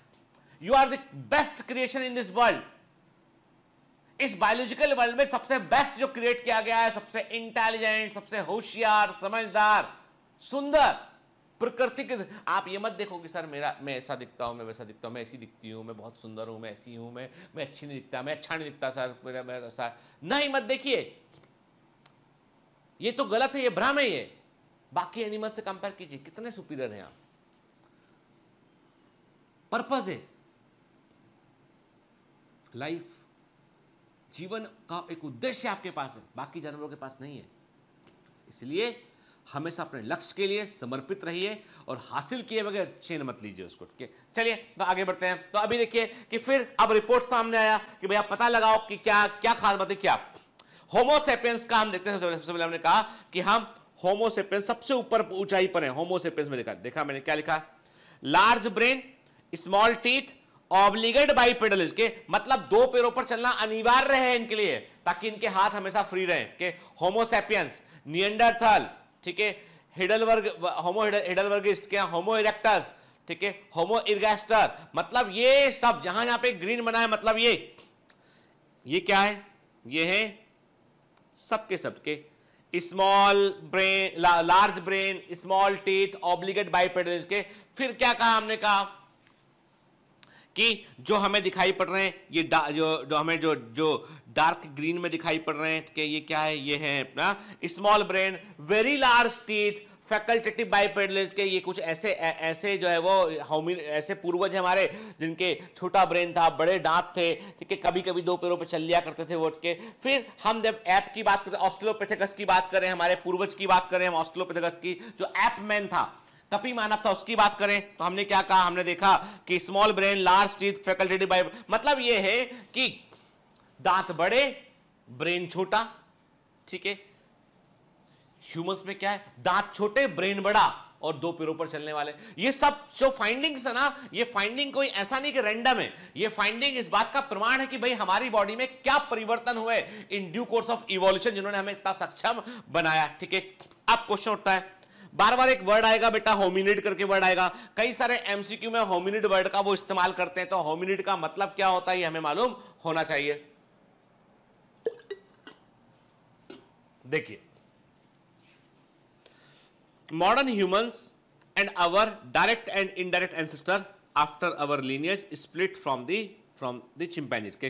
you are the best creation in this world इस बायोलॉजिकल वर्ल्ड में सबसे बेस्ट जो क्रिएट किया गया है सबसे इंटेलिजेंट सबसे होशियार समझदार सुंदर प्रकृति के आप ये मत देखो कि सर मेरा मैं ऐसा दिखता हूँ मैं वैसा दिखता हूँ मैं ऐसी दिखती हूँ मैं बहुत सुंदर हूँ मैं ऐसी हूँ मैं मैं अच्छी नहीं दिखता मैं अच्छा नहीं दिखता सर मेरा मैं ऐसा नहीं मत देखिए ये तो गलत है ये भ्रम है ये बाकी एनिमल से कंपेयर कीजिए कितने सुपीरियर हैं आप पर्पज है लाइफ जीवन का एक उद्देश्य आपके पास है बाकी जानवरों के पास नहीं है इसलिए हमेशा अपने लक्ष्य के लिए समर्पित रहिए और हासिल किए बगैर चेन मत लीजिए उसको ठीक है चलिए तो आगे बढ़ते हैं तो अभी देखिए कि फिर अब रिपोर्ट सामने आया कि भैया पता लगाओ कि क्या क्या खास बात है क्या होमोसेपियंस का हम देखते हैं सबसे पहले हमने कहा कि हम होमोसेपियंस सबसे ऊपर ऊंचाई पर है होमोसेपियंस में लिखा देखा मैंने क्या लिखा large brain small teeth obligate bipedal के मतलब दो पैरों पर चलना अनिवार्य है इनके लिए ताकि इनके हाथ हमेशा फ्री रहे होमोसेपियंस नियंडरथल ठीक है हिडल वर्ग होमो हिडल वर्गिस्ट क्या होमो इरेक्टस ठीक है होमो इर्गेस्टर मतलब ये सब जहां यहां पे ग्रीन बना है मतलब ये ये क्या है ये है सबके सबके स्मॉल ब्रेन ला, large brain small teeth obligate bipedals के फिर क्या कहा हमने कहा कि जो हमें दिखाई पड़ रहे हैं ये जो, जो हमें जो जो डार्क ग्रीन में दिखाई पड़ रहे हैं कि ये क्या है ये है अपना small brain very large teeth facultative bipedals के ये कुछ ऐसे ऐ, ऐसे जो है वो होमी ऐसे पूर्वज हैं हमारे जिनके छोटा ब्रेन था बड़े दांत थे ठीक है कभी कभी दो पैरों पर चल लिया करते थे वोट के फिर हम जब ऐप की बात करते ऑस्ट्रोपेथेगस की बात करें हमारे पूर्वज की बात करें हम ऑस्ट्रोपेथेगस की जो ऐप मैन था कपी मानव था उसकी बात करें तो हमने क्या कहा हमने देखा कि small brain large teeth facultative बाइप मतलब ये है कि दांत बड़े ब्रेन छोटा ठीक है ह्यूमंस में क्या है दांत छोटे ब्रेन बड़ा और दो पैरों पर चलने वाले ये सब जो फाइंडिंग्स है ना ये फाइंडिंग कोई ऐसा नहीं कि रैंडम है ये फाइंडिंग इस बात का प्रमाण है कि भाई हमारी बॉडी में क्या परिवर्तन हुए in due course of evolution जिन्होंने हमें इतना सक्षम बनाया ठीक है अब क्वेश्चन उठता है बार बार एक वर्ड आएगा बेटा होमिनिड करके वर्ड आएगा कई सारे एमसीक्यू में होमिनिड वर्ड का वो इस्तेमाल करते हैं तो होमिनिड का मतलब क्या होता है ये हमें मालूम होना चाहिए देखिए modern humans and our direct and indirect ancestor after our lineage split from the from the chimpanzees के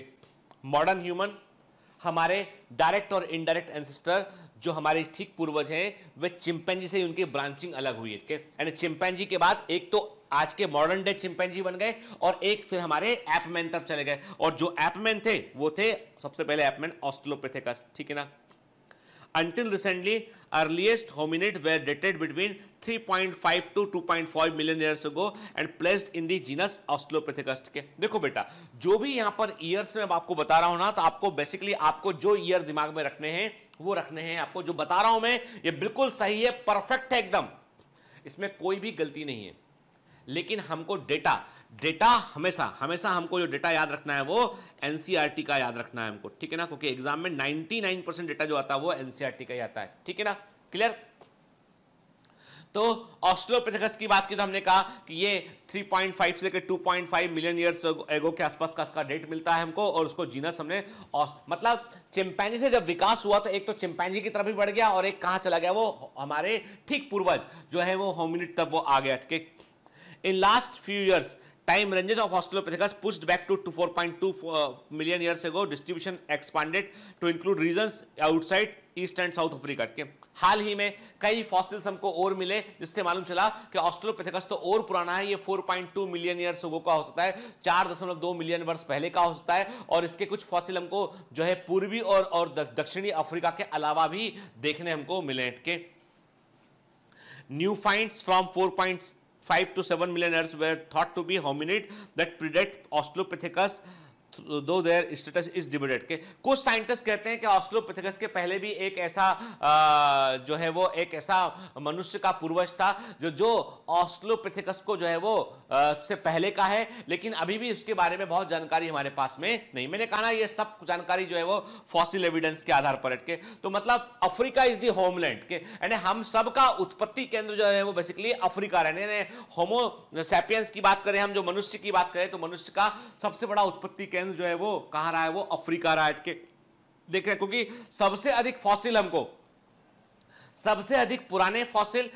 मॉडर्न ह्यूमन हमारे डायरेक्ट और इनडायरेक्ट एंसेस्टर जो हमारे ठीक पूर्वज हैं वे चिंपैनजी से उनकी ब्रांचिंग अलग हुई है एंड चिंपैनजी के बाद एक तो आज के मॉडर्न डे चिंपैनजी बन गए और एक फिर हमारे एपमैन तब चले गए और जो एपमैन थे वो थे सबसे पहले एपमैन ऑस्ट्रोपेथेकस ठीक है ना Until recently, earliest hominid were dated between 3.5 to 2.5 million years ago and placed in the genus Australopithecus के देखो बेटा जो भी यहां पर ईयर्स में आपको बता रहा हूं ना तो आपको बेसिकली आपको जो ईयर दिमाग में रखने हैं वो रखने हैं आपको जो बता रहा हूं मैं ये बिल्कुल सही है परफेक्ट है एकदम इसमें कोई भी गलती नहीं है लेकिन हमको डेटा डेटा हमेशा हमेशा हमको जो डेटा याद रखना है वो एनसीईआरटी e का याद रखना है हमको ठीक है ना क्योंकि एग्जाम में 99 परसेंट डेटा जो आता है वो एनसीईआरटी e का ही आता है ठीक है ना क्लियर तो ऑस्ट्रोपेथेगस की बात की तो हमने कहा कि ये 3.5 से लेकर 2.5 मिलियन ईयर्स एगो के आसपास का इसका डेट मिलता है हमको और उसको जीनस हमने मतलब चिंपैंजी से जब विकास हुआ तो एक तो चिंपैंजी की तरफ भी बढ़ गया और एक कहाँ चला गया वो हमारे ठीक पूर्वज जो है वो होमिनिट तब वो आ गया ठीक है in last few years Time ranges of Australopithecus pushed back to, to 4.2 uh, million years ago. Distribution expanded to include regions outside East and South Africa के हाल ही में कई फॉसिल्स हमको और मिले जिससे मालूम चला कि ऑस्ट्रोपिथेकस तो और पुराना है ये 4.2 मिलियन ईयर्स अगो का हो सकता है 4.2 मिलियन वर्ष पहले का हो सकता है और इसके कुछ फॉसिल हमको जो है पूर्वी और और दक्षिणी अफ्रीका के अलावा भी देखने हमको मिले के new finds from 4.3 5 to 7 million years were thought to be hominid that predate Australopithecus though their status is debated के कुछ साइंटिस्ट कहते हैं कि ऑस्ट्रोपिथेकस के पहले भी एक ऐसा आ, जो है वो एक ऐसा मनुष्य का पूर्वज था जो जो ऑस्ट्रोपिथेकस को जो है वो आ, से पहले का है लेकिन अभी भी उसके बारे में बहुत जानकारी हमारे पास में नहीं मैंने कहा ना ये सब जानकारी जो है वो फॉसिल एविडेंस के आधार पर के तो मतलब अफ्रीका इज दी होमलैंड के यानी हम सब का उत्पत्ति केंद्र जो है वो बेसिकली अफ्रीका रहने होमो सेपियंस की बात करें हम जो मनुष्य की बात करें तो मनुष्य का सबसे बड़ा उत्पत्ति केंद्र खनन जो है वो कहां रहा है वो अफ्रीका रहा है के देख रहे हैं क्योंकि सबसे अधिक फॉसिल हमको सबसे अधिक पुराने फॉसिल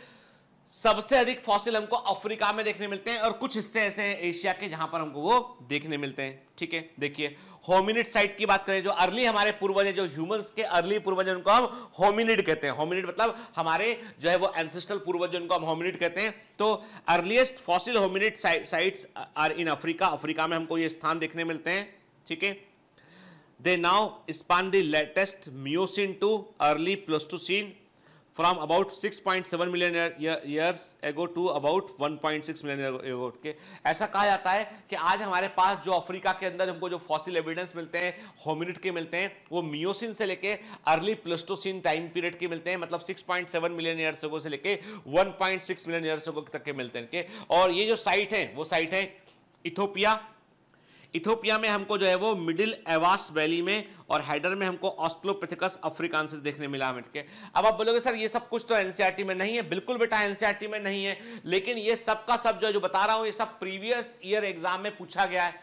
सबसे अधिक फॉसिल हमको अफ्रीका में देखने मिलते हैं और कुछ हिस्से ऐसे हैं एशिया के जहां पर हमको वो देखने मिलते हैं ठीक है देखिए होमिनिड साइट की बात करें जो अर्ली हमारे पूर्वज है जो ह्यूमंस के अर्ली पूर्वज उनको हम होमिनिड कहते हैं होमिनिड मतलब हमारे जो है वो एंसेस्ट्रल पूर्वज उनको हम होमिनिड कहते हैं तो earliest fossil hominid sites are in Africa Africa में हमको ये स्थान देखने मिलते हैं ठीक है span now span the latest miocene to early pleistocene from about 6.7 million year, years ago to about 1.6 million year के ऐसा कहा जाता है कि आज हमारे पास जो अफ्रीका के अंदर हमको जो फॉसिल एविडेंस मिलते हैं होमिनिट के मिलते हैं वो मियोसिन से लेके अर्ली प्लस्टोसिन टाइम पीरियड के मिलते हैं मतलब 6.7 मिलियन ईयर्स एगो से लेके 1.6 मिलियन ईयर्स तक के मिलते हैं के और ये जो साइट है वो साइट है इथोपिया इथोपिया में हमको जो है वो मिडिल एवास वैली में और हैडर में हमको ऑस्ट्रोपेथिकस अफ्रीकांसिस देखने मिला हमें ठीक अब आप बोलोगे सर ये सब कुछ तो एनसीईआरटी में नहीं है बिल्कुल बेटा एनसीईआरटी में नहीं है लेकिन ये सब का सब जो, जो बता रहा हूँ ये सब प्रीवियस ईयर एग्जाम में पूछा गया है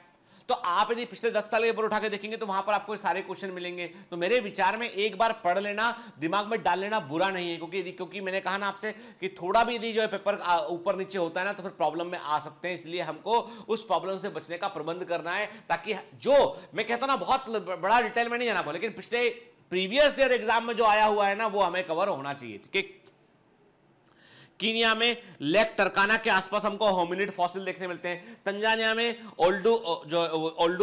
तो आप यदि पिछले दस साल के पेपर उठा के देखेंगे तो वहां पर आपको सारे क्वेश्चन मिलेंगे तो मेरे विचार में एक बार पढ़ लेना दिमाग में डाल लेना बुरा नहीं है क्योंकि क्योंकि मैंने कहा ना आपसे कि थोड़ा भी यदि जो है पेपर ऊपर नीचे होता है ना तो फिर प्रॉब्लम में आ सकते हैं इसलिए हमको उस प्रॉब्लम से बचने का प्रबंध करना है ताकि जो मैं कहता ना बहुत बड़ा डिटेल में नहीं जाना पड़ा लेकिन पिछले प्रीवियस ईयर एग्जाम में जो आया हुआ है ना वो हमें कवर होना चाहिए ठीक है कीनिया में लेक टर्काना के आसपास हमको होमिनिड फॉसिल देखने मिलते हैं तंजानिया में ओल्डू जो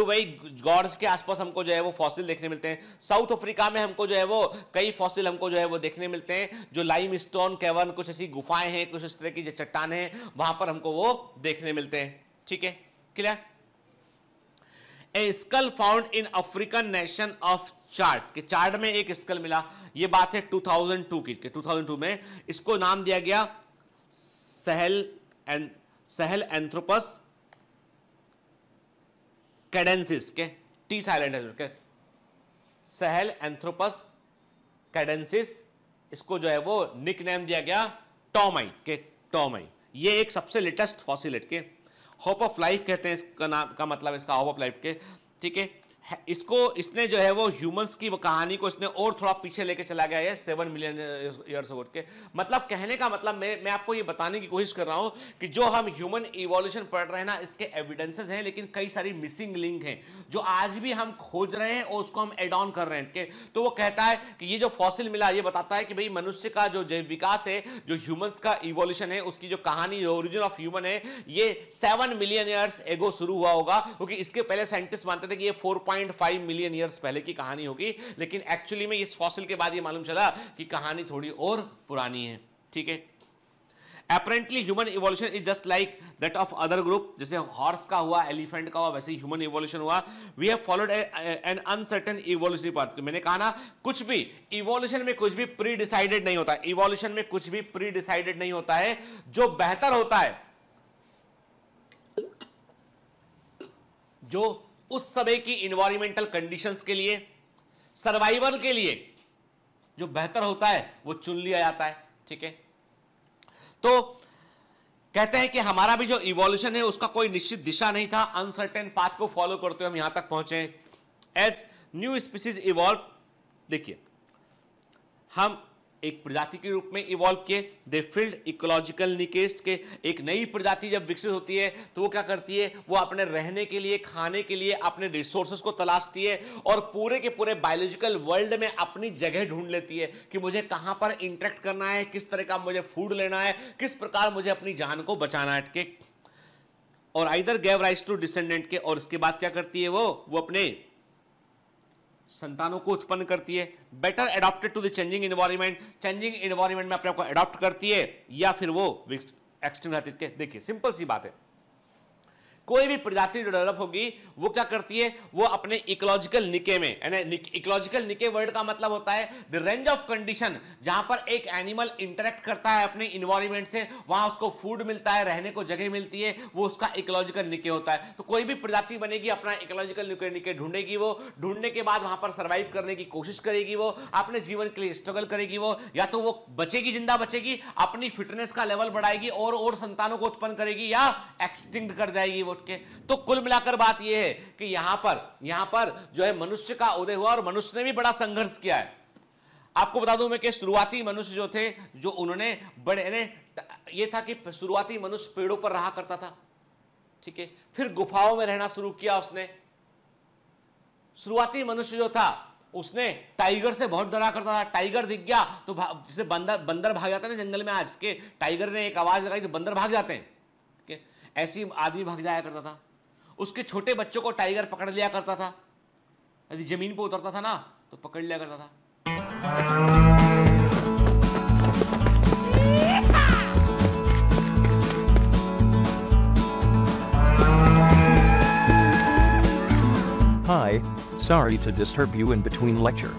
वही गॉड्स के आसपास हमको जो है वो फॉसिल देखने मिलते हैं साउथ अफ्रीका में हमको जो है वो कई फॉसिल हमको जो है वो देखने मिलते हैं जो लाइम स्टोन कैवर्न कुछ ऐसी गुफाएं हैं कुछ इस तरह की जो चट्टान है वहां पर हमको वो देखने मिलते हैं ठीक है clear a skull found in African nation of chart के चार्ट में एक स्कल मिला ये बात है 2002 की 2002 में इसको नाम दिया गया सहल एं, सहल एंथ्रोपस कैडेंसिस के टी साइलेंट है के सहल एंथ्रोपस कैडेंसिस इसको जो है वो निक नेम दिया गया टॉमाई के टॉमाई ये एक सबसे लेटेस्ट फॉसिलेट के होप ऑफ लाइफ कहते हैं इसका नाम का मतलब इसका होप ऑफ लाइफ के ठीक है इसको इसने जो है वो ह्यूमंस की कहानी को इसने और थोड़ा पीछे लेके चला गया है सेवन मिलियन ईयर्स अगोट के मतलब कहने का मतलब मैं मैं आपको ये बताने की कोशिश कर रहा हूँ कि जो हम ह्यूमन इवोल्यूशन पढ़ रहे हैं ना इसके एविडेंसेस हैं लेकिन कई सारी मिसिंग लिंक हैं जो आज भी हम खोज रहे हैं और उसको हम एड ऑन कर रहे हैं के तो वो कहता है कि ये जो फॉसिल मिला ये बताता है कि भाई मनुष्य का जो जैव विकास है जो ह्यूमन्स का इवोल्यूशन है उसकी जो कहानी ओरिजिन ऑफ ह्यूमन है ये सेवन मिलियन ईयर्स एगो शुरू हुआ होगा क्योंकि इसके पहले साइंटिस्ट मानते थे कि ये फोर 1.5 मिलियन ईयर्स पहले की कहानी होगी लेकिन एक्चुअली में इस फॉसिल के बाद ये मालूम चला कि कहानी थोड़ी और पुरानी है ठीक है apparently human evolution is just like that of other group जैसे हॉर्स का हुआ एलिफेंट का हुआ वैसे ह्यूमन इवोल्यूशन हुआ we have followed an uncertain evolutionary path मैंने कहा ना कुछ भी इवोल्यूशन में कुछ भी प्री डिसाइडेड नहीं होता इवोल्यूशन में कुछ भी प्री डिसाइडेड नहीं होता है जो बेहतर होता है जो उस समय की इन्वायरमेंटल कंडीशंस के लिए सर्वाइवल के लिए जो बेहतर होता है वो चुन लिया जाता है ठीक है तो कहते हैं कि हमारा भी जो इवोल्यूशन है उसका कोई निश्चित दिशा नहीं था अनसर्टेन पाथ को फॉलो करते हुए हम यहां तक पहुंचे एज न्यू स्पीसीज इवॉल्व देखिए हम एक प्रजाति के रूप में इवॉल्व किए दे फील्ड इकोलॉजिकल निकेस्ट के एक नई प्रजाति जब विकसित होती है तो वो क्या करती है वो अपने रहने के लिए खाने के लिए अपने रिसोर्सेज को तलाशती है और पूरे के पूरे बायोलॉजिकल वर्ल्ड में अपनी जगह ढूंढ लेती है कि मुझे कहाँ पर इंटरेक्ट करना है किस तरह का मुझे फूड लेना है किस प्रकार मुझे अपनी जान को बचाना है के और either gave rise to descendant के और इसके बाद क्या करती है वो वो अपने संतानों को उत्पन्न करती है better adapted to the changing environment changing environment में अपने आपको एडॉप्ट करती है या फिर वो एक्सट्रीम रहती है देखिए सिंपल सी बात है कोई भी प्रजाति जो डेवलप होगी वो क्या करती है वो अपने इकोलॉजिकल निके में यानी इकोलॉजिकल निके वर्ड का मतलब होता है द रेंज ऑफ कंडीशन जहां पर एक एनिमल इंटरेक्ट करता है अपने इन्वायरमेंट से वहां उसको फूड मिलता है रहने को जगह मिलती है वो उसका इकोलॉजिकल निके होता है तो कोई भी प्रजाति बनेगी अपना इकोलॉजिकल निके ढूंढेगी वो ढूंढने के बाद वहां पर सर्वाइव करने की कोशिश करेगी वो अपने जीवन के लिए स्ट्रगल करेगी वो या तो वो बचेगी जिंदा बचेगी अपनी फिटनेस का लेवल बढ़ाएगी और और संतानों को उत्पन्न करेगी या एक्सटिंक्ट कर जाएगी वो उठ के तो कुल मिलाकर बात यह है कि यहां पर यहां पर जो है मनुष्य का उदय हुआ और मनुष्य ने भी बड़ा संघर्ष किया है आपको बता दूं मैं कि शुरुआती मनुष्य जो थे जो उन्होंने बड़े ये था कि शुरुआती मनुष्य पेड़ों पर रहा करता था ठीक है फिर गुफाओं में रहना शुरू किया उसने शुरुआती मनुष्य जो था उसने टाइगर से बहुत डरा करता था टाइगर दिख गया तो जिसे बंदर बंदर भाग जाता है ना जंगल में आज के टाइगर ने एक आवाज लगाई तो बंदर भाग जाते हैं ऐसी आदमी भाग जाया करता था उसके छोटे बच्चों को टाइगर पकड़ लिया करता था यदि जमीन पर उतरता था ना तो पकड़ लिया करता था Hi, sorry to disturb you in between lecture,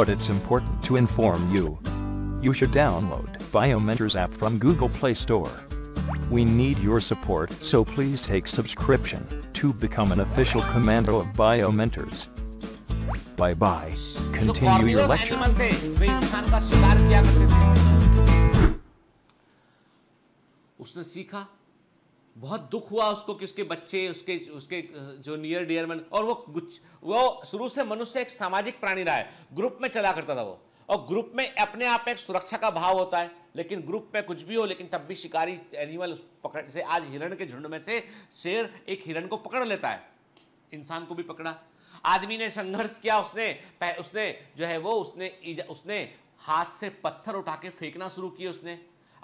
but it's important to inform you. You should download Biomentors app from Google Play Store. We need your support, so please take subscription to become an official commando of Bio Mentors. Bye bye. Continue your lecture. उसने सीखा बहुत दुख हुआ उसको कि उसके बच्चे उसके उसके जो नियर डियर मन और वो कुछ वो शुरू से मनुष्य एक सामाजिक प्राणी रहा है ग्रुप में चला करता था वो और ग्रुप में अपने आप में एक सुरक्षा का भाव होता है लेकिन ग्रुप में कुछ भी हो लेकिन तब भी शिकारी एनिमल पकड़ से आज हिरण के झुंड में से शेर एक हिरण को पकड़ लेता है इंसान को भी पकड़ा आदमी ने संघर्ष किया उसने उसने जो है वो उसने उसने हाथ से पत्थर उठा के फेंकना शुरू किया उसने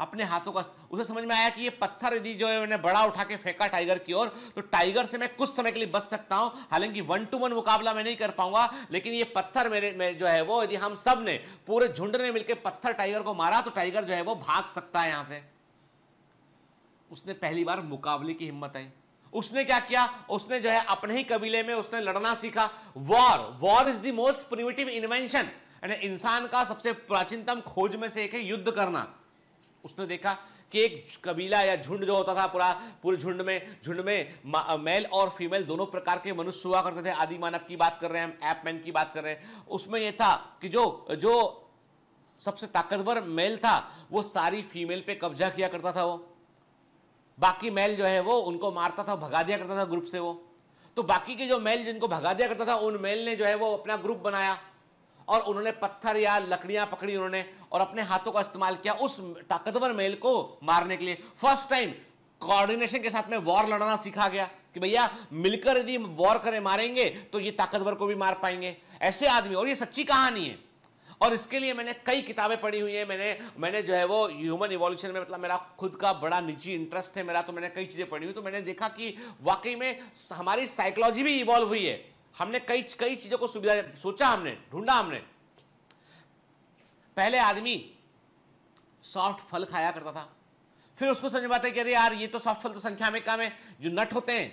अपने हाथों का उसे समझ में आया कि ये पत्थर यदि जो है मैंने बड़ा उठा के फेंका टाइगर की ओर तो टाइगर से मैं कुछ समय के लिए बच सकता हूं हालांकि वन टू वन मुकाबला मैं नहीं कर पाऊंगा लेकिन ये पत्थर मेरे में जो है वो यदि हम सब ने पूरे झुंड ने मिलकर पत्थर टाइगर को मारा तो टाइगर जो है वो भाग सकता है यहां से उसने पहली बार मुकाबले की हिम्मत आई उसने क्या किया उसने जो है अपने ही कबीले में उसने लड़ना सीखा war war is the most primitive invention इंसान का सबसे प्राचीनतम खोज में से एक है युद्ध करना उसने देखा कि एक कबीला या झुंड जो होता था पूरा पूरे झुंड में झुंड में मेल और फीमेल दोनों प्रकार के मनुष्य हुआ करते थे आदि मानव की बात कर रहे हैं हम ऐप मैन की बात कर रहे हैं उसमें यह था कि जो जो सबसे ताकतवर मेल था वो सारी फीमेल पे कब्जा किया करता था वो बाकी मेल जो है वो उनको मारता था भगा दिया करता था ग्रुप से वो तो बाकी के जो मेल जिनको भगा दिया करता था उन मेल ने जो है वो अपना ग्रुप बनाया और उन्होंने पत्थर या लकड़ियां पकड़ी उन्होंने और अपने हाथों का इस्तेमाल किया उस ताकतवर मेल को मारने के लिए फर्स्ट टाइम कोऑर्डिनेशन के साथ में वॉर लड़ना सीखा गया कि भैया मिलकर यदि वॉर करें मारेंगे तो ये ताकतवर को भी मार पाएंगे ऐसे आदमी और ये सच्ची कहानी है और इसके लिए मैंने कई किताबें पढ़ी हुई हैं मैंने मैंने जो है वो ह्यूमन इवोल्यूशन में मतलब मेरा खुद का बड़ा निजी इंटरेस्ट है मेरा तो मैंने कई चीज़ें पढ़ी हुई तो मैंने देखा कि वाकई में हमारी साइकोलॉजी भी इवॉल्व हुई है हमने कई कई चीज़ों को सुविधा सोचा हमने ढूंढा हमने पहले आदमी सॉफ्ट फल खाया करता था फिर उसको समझ में आता है कि अरे यार ये तो सॉफ्ट फल तो संख्या में कम है जो नट होते हैं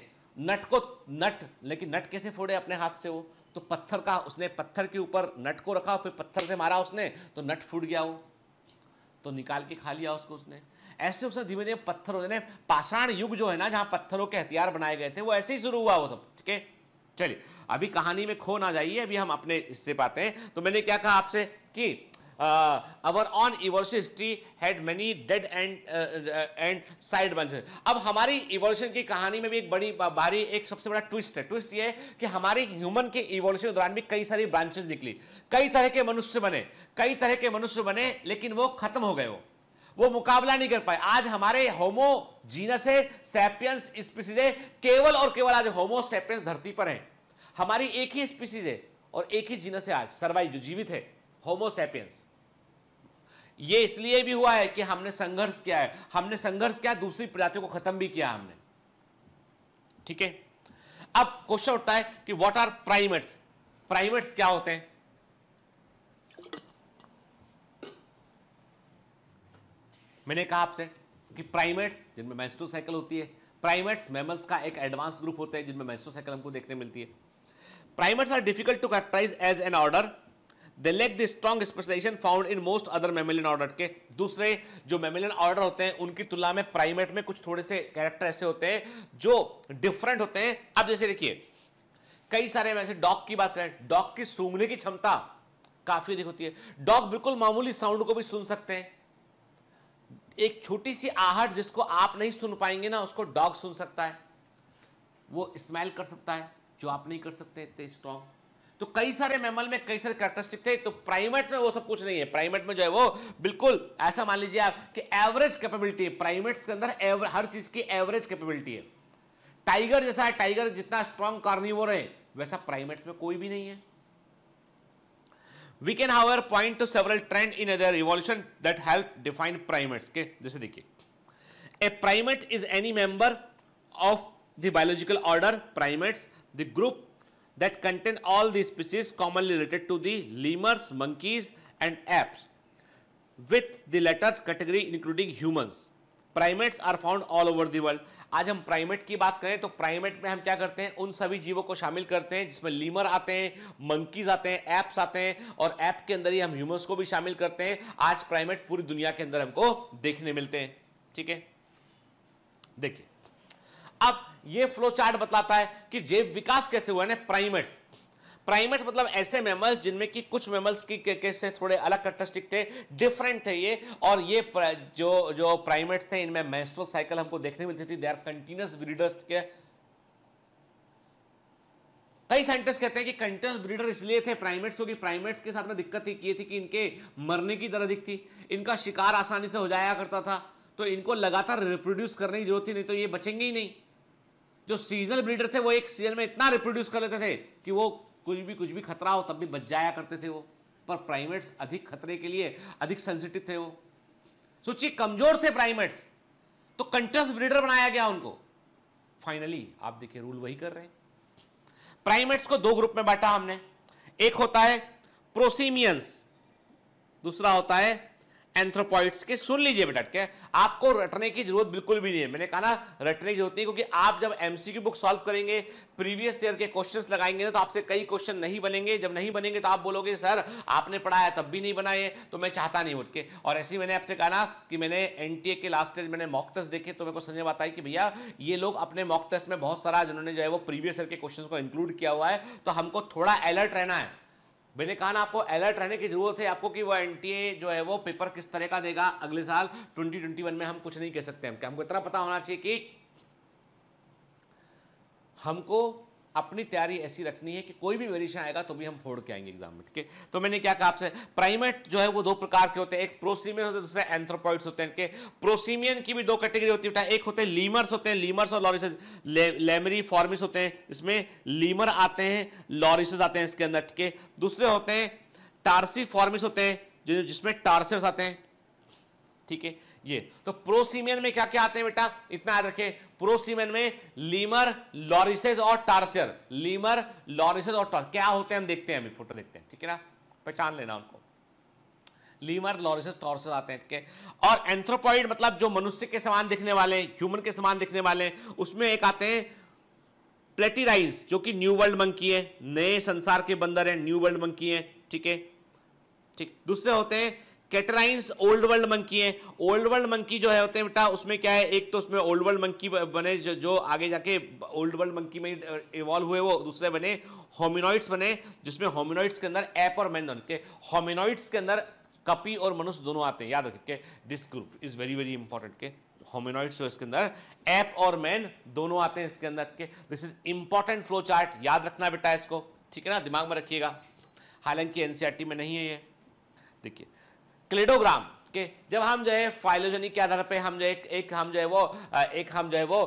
नट को नट लेकिन नट कैसे फोड़े अपने हाथ से वो तो पत्थर का उसने पत्थर के ऊपर नट को रखा फिर पत्थर से मारा उसने तो नट फूट गया वो तो निकाल के खा लिया उसको उसने ऐसे उसने धीमे धीमे पत्थर पाषाण युग जो है ना जहां पत्थरों के हथियार बनाए गए थे वो ऐसे ही शुरू हुआ वो सब ठीक है चलिए अभी कहानी में खो ना जाइए अभी हम अपने हिस्से पाते हैं तो मैंने क्या कहा आपसे कि our own evolution history had many dead end and side buns अब हमारी इवोल्यूशन की कहानी में भी एक बड़ी भारी एक सबसे बड़ा ट्विस्ट है ट्विस्ट ये है कि हमारे ह्यूमन के इवोल्यूशन के दौरान भी कई सारी ब्रांचेस निकली कई तरह के मनुष्य बने कई तरह के मनुष्य बने लेकिन वो खत्म हो गए वो वो मुकाबला नहीं कर पाए आज हमारे होमो जीनस है सैपियंस स्पीसीज है केवल और केवल आज होमो सैपियंस धरती पर है हमारी एक ही स्पीसीज है और एक ही जीनस है आज सर्वाइव जो जीवित है होमोसेपियंस ये इसलिए भी हुआ है कि हमने संघर्ष किया है हमने संघर्ष किया दूसरी प्रजातियों को खत्म भी किया हमने ठीक है अब क्वेश्चन उठता है कि व्हाट आर प्राइमेट्स प्राइमेट्स क्या होते हैं मैंने कहा आपसे कि प्राइमेट्स जिनमें मैस्टोसाइकिल होती है प्राइमेट्स मेमल्स का एक एडवांस ग्रुप होता है जिनमें मैस्टोसाइकिल हमको देखने मिलती है primates are difficult to characterize as an order. They lack the strong specialization found in most other mammalian order के दूसरे जो mammalian order होते हैं उनकी तुलना में primate में कुछ थोड़े से character ऐसे होते हैं जो different होते हैं अब जैसे देखिए कई सारे वैसे डॉग की बात करें डॉग की सूंघने की क्षमता काफी अधिक होती है डॉग बिल्कुल मामूली साउंड को भी सुन सकते हैं एक छोटी सी आहट जिसको आप नहीं सुन पाएंगे ना उसको डॉग सुन सकता है वो स्मेल कर सकता है जो आप नहीं कर सकते इतने स्ट्रॉन्ग तो कई सारे मेमल में कई सारे कैरेक्टरिस्टिक थे तो प्राइमेट्स में वो सब कुछ नहीं है प्राइमेट में जो है वो बिल्कुल ऐसा मान लीजिए आप कि एवरेज कैपेबिलिटी है प्राइमेट्स के अंदर हर चीज की एवरेज कैपेबिलिटी है टाइगर जैसा है टाइगर जितना स्ट्रांग कार्निवोर है वैसा प्राइमेट्स में कोई भी नहीं है we can however point to several trend in other revolution that help define primates के जैसे देखिए a primate is any member of the biological order primates The group that contain all the species commonly related to the lemurs, monkeys and apes with the latter category including humans. Primates are found all over the world आज हम primate की बात करें तो primate में हम क्या करते हैं उन सभी जीवों को शामिल करते हैं जिसमें लीमर आते हैं मंकीज आते हैं ऐप्स आते हैं और ऐप के अंदर ही हम ह्यूमंस को भी शामिल करते हैं आज प्राइमेट पूरी दुनिया के अंदर हमको देखने मिलते हैं ठीक है देखिए अब ये फ्लो चार्ट बताता है कि जैव विकास कैसे हुआ ना प्राइमेट्स प्राइमेट्स मतलब ऐसे मेमल्स जिनमें कि कुछ मेमल्स की कैसे थोड़े अलग करेक्टरिस्टिक थे डिफरेंट थे ये और ये जो जो प्राइमेट्स थे इनमें मेस्ट्रो साइकिल हमको देखने मिलती थी दे आर कंटिन्यूस ब्रीडर्स के कई साइंटिस्ट कहते हैं कि कंटिन्यूस ब्रीडर इसलिए थे प्राइमेट्स क्योंकि प्राइमेट्स के साथ में दिक्कत थी ये थी कि इनके मरने की दर अधिक थी इनका शिकार आसानी से हो जाया करता था तो इनको लगातार रिप्रोड्यूस करने की जरूरत थी नहीं तो ये बचेंगे ही नहीं जो सीजनल ब्रीडर थे वो एक सीजन में इतना रिप्रोड्यूस कर लेते थे कि वो कुछ भी कुछ भी खतरा हो तब भी बच जाया करते थे वो पर प्राइमेट्स अधिक खतरे के लिए अधिक सेंसिटिव थे वो सोचिए कमजोर थे प्राइमेट्स तो कंटेस्ट ब्रीडर बनाया गया उनको फाइनली आप देखिए रूल वही कर रहे हैं प्राइमेट्स को दो ग्रुप में बांटा हमने एक होता है प्रोसीमियंस दूसरा होता है एंथ्रोपॉइड्स के सुन लीजिए बेटा है आपको रटने की जरूरत बिल्कुल भी नहीं है मैंने कहा ना रटने की जरूरत नहीं क्योंकि आप जब एमसीक्यू बुक सॉल्व करेंगे प्रीवियस ईयर के क्वेश्चंस लगाएंगे ना तो आपसे कई क्वेश्चन नहीं बनेंगे जब नहीं बनेंगे तो आप बोलोगे सर आपने पढ़ाया तब भी नहीं बनाए तो मैं चाहता नहीं उठ के और ऐसे ही मैंने आपसे कहा ना कि मैंने एन के लास्ट ईयर मैंने मॉक टेस्ट देखे तो मेरे को समझ में आता है कि भैया ये लोग अपने मॉक टेस्ट में बहुत सारा जिन्होंने जो है वो प्रीवियस ईयर के क्वेश्चन को इंक्लूड किया हुआ है तो हमको थोड़ा अलर्ट रहना है मैंने कहा ना आपको अलर्ट रहने की जरूरत है आपको कि वो एनटीए जो है वो पेपर किस तरह का देगा अगले साल 2021 में हम कुछ नहीं कह सकते हम हमको इतना पता होना चाहिए कि हमको अपनी तैयारी ऐसी रखनी है कि कोई भी वेरिएशन आएगा तो भी हम फोड़ के आएंगे एग्जाम में ठीक है तो मैंने क्या कहा आपसे प्राइमेट जो है वो दो प्रकार के होते हैं एक प्रोसीमियन होते हैं दूसरे एंथ्रोपॉइड्स होते हैं इनके प्रोसीमियन की भी दो कैटेगरी होती है एक होते हैं लीमर्स होते हैं लीमर्स और लॉरिस लेमरी फॉर्मिस होते हैं इसमें लीमर आते हैं लॉरिस आते हैं इसके अंदर ठीक है दूसरे होते हैं टारसी फॉर्मिस होते हैं जिसमें टारसर्स आते हैं ठीक है ये तो प्रोसीमियन में क्या क्या आते हैं बेटा इतना याद रखें प्रोसीमियन में लीमर लॉरिसेस और टार्सियर लीमर लॉरिसेस और टार क्या होते हैं हम देखते हैं अभी फोटो देखते हैं ठीक है ना पहचान लेना उनको लीमर लॉरिसेस टॉर्सर आते हैं ठीक है और एंथ्रोपॉइड मतलब जो मनुष्य के समान दिखने वाले ह्यूमन के समान दिखने वाले उसमें एक आते हैं प्लेटिराइज जो कि न्यू वर्ल्ड मंकी है नए संसार के बंदर है न्यू वर्ल्ड मंकी है ठीक है ठीक दूसरे होते हैं कैटराइंस ओल्ड वर्ल्ड मंकी हैं ओल्ड वर्ल्ड मंकी जो है होते हैं बेटा उसमें क्या है एक तो उसमें ओल्ड वर्ल्ड मंकी बने जो, जो आगे जाके ओल्ड वर्ल्ड मंकी में इवॉल्व हुए वो दूसरे बने होमिनॉइड्स बने जिसमें होमिनॉइड्स के अंदर ऐप और मैन दोनों के होमिनॉइड्स के अंदर कपी और मनुष्य दोनों आते हैं याद रखिए this group is very very important के होमिनॉइड्स जो इसके अंदर ऐप और मैन दोनों आते हैं इसके अंदर के this is important flow chart याद रखना बेटा इसको ठीक है ना दिमाग में रखिएगा हालांकि एनसीआरटी e में नहीं है ये देखिए क्लेडोग्राम कि जब हम जो है फाइलोजेनिक के आधार पे हम जो एक एक हम जो है वो एक हम जो है वो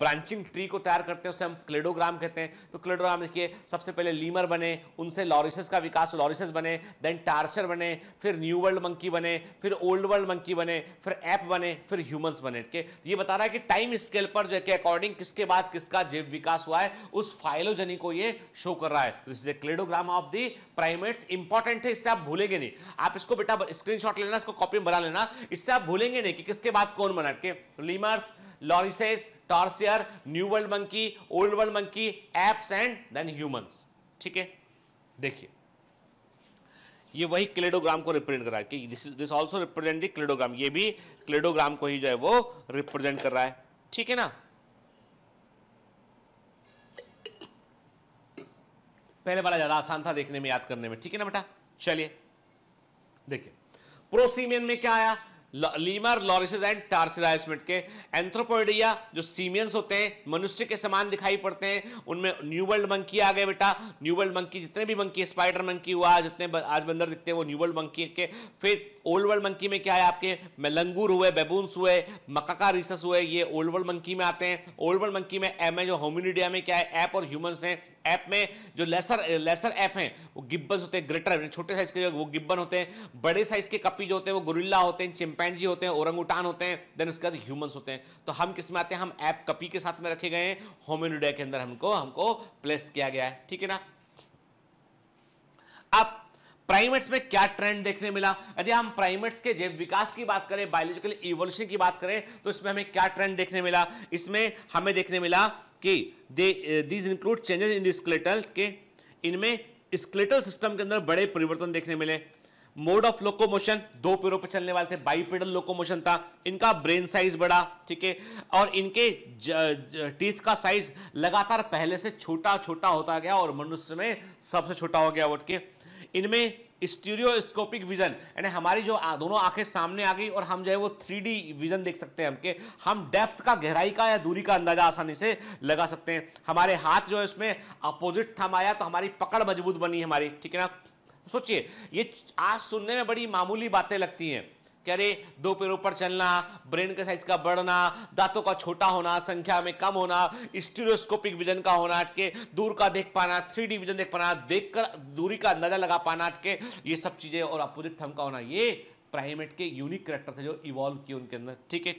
ब्रांचिंग ट्री को तैयार करते हैं उसे हम क्लेडोग्राम कहते हैं तो क्लेडोग्राम देखिए सबसे पहले लीमर बने उनसे लॉरिसस का विकास लॉरिसस बने देन टार्चर बने फिर न्यू वर्ल्ड मंकी बने फिर ओल्ड वर्ल्ड मंकी बने फिर ऐप बने फिर ह्यूमन्स बने के तो ये बता रहा है कि टाइम स्केल पर जो कि अकॉर्डिंग किसके बाद किसका जैव विकास हुआ है उस फाइलोजनी को ये शो कर रहा है this is a cladogram of the primates important है इससे आप भूलेंगे नहीं आप इसको बेटा स्क्रीनशॉट लेना इसको कॉपी में बना लेना इससे आप भूलेंगे नहीं कि किसके बाद कौन बना के lemurs lorises tarsier new world monkey old world monkey apes and then humans ठीक है देखिए ये वही क्लेडोग्राम को रिप्रेजेंट कर रहा है कि this this also represent the cladogram ये भी क्लेडोग्राम को ही जो है वो रिप्रेजेंट कर रहा है ठीक है ना पहले वाला ज़्यादा आसान था देखने में याद करने में ठीक है ना बेटा चलिए देखिए प्रोसीमियन में क्या आया लीमर लॉरिसेज एंड टार्सिलाइसमेंट के एंथ्रोपोडिया जो सीमियंस होते हैं मनुष्य के समान दिखाई पड़ते हैं उनमें न्यू वर्ल्ड मंकी आ गए बेटा न्यू वर्ल्ड मंकी जितने भी मंकी स्पाइडर मंकी हुआ जितने आज बंदर दिखते हैं वो न्यू वर्ल्ड मंकी के फिर ओल्ड वर्ल्ड मंकी में क्या है आपके मेलंगूर हुए बेबूंस हुए मकाका रिसस हुए ये ओल्ड वर्ल्ड मंकी में आते हैं ओल्ड वर्ल्ड मंकी में एम जो होम्यूनिडिया में क्या है ऐप और ह्यूमन्स हैं ऐप में जो लेसर लेसर eh, ऐप हैं वो गिब्बन होते हैं ग्रेटर छोटे साइज के जो वो गिब्बन होते हैं बड़े साइज के कपी जो होते हैं वो गुरिल्ला होते हैं चिंपैनजी होते हैं औरंग उठान होते हैं देन उसके बाद ह्यूमन्स होते हैं तो हम किस में आते हैं हम ऐप कपी के साथ में रखे गए हैं होमिनिडे के अंदर हमको हमको प्लेस किया गया है ठीक है ना अब प्राइमेट्स में क्या ट्रेंड देखने मिला यदि हम प्राइमेट्स के जैव विकास की बात करें बायोलॉजिकल इवोल्यूशन की बात करें तो इसमें हमें क्या ट्रेंड देखने मिला इसमें हमें देखने मिला कि they these include changes in the skeletal के इनमें स्केलेटल सिस्टम के अंदर बड़े परिवर्तन देखने मिले मोड ऑफ लोकोमोशन दो पैरों पर चलने वाले थे बाईपेडल लोकोमोशन था इनका ब्रेन साइज बढ़ा ठीक है और इनके ज, ज, टीथ का साइज लगातार पहले से छोटा छोटा होता गया और मनुष्य में सबसे छोटा हो गया वोट के इनमें स्टीरियोस्कोपिक विजन यानी हमारी जो दोनों आंखें सामने आ गई और हम जो है वो थ्री विजन देख सकते हैं हमके हम डेप्थ का गहराई का या दूरी का अंदाजा आसानी से लगा सकते हैं हमारे हाथ जो है इसमें अपोजिट थम आया तो हमारी पकड़ मजबूत बनी हमारी ठीक है ना सोचिए ये आज सुनने में बड़ी मामूली बातें लगती हैं कह रहे दो पैर पर चलना ब्रेन का साइज का बढ़ना दांतों का छोटा होना संख्या में कम होना स्टीरियोस्कोपिक विजन का होना के दूर का देख पाना थ्री विजन देख पाना देख कर दूरी का नजर लगा पाना के ये सब चीज़ें और अपोजिट थम का होना ये प्राइमेट के यूनिक करेक्टर थे जो इवॉल्व किए उनके अंदर ठीक है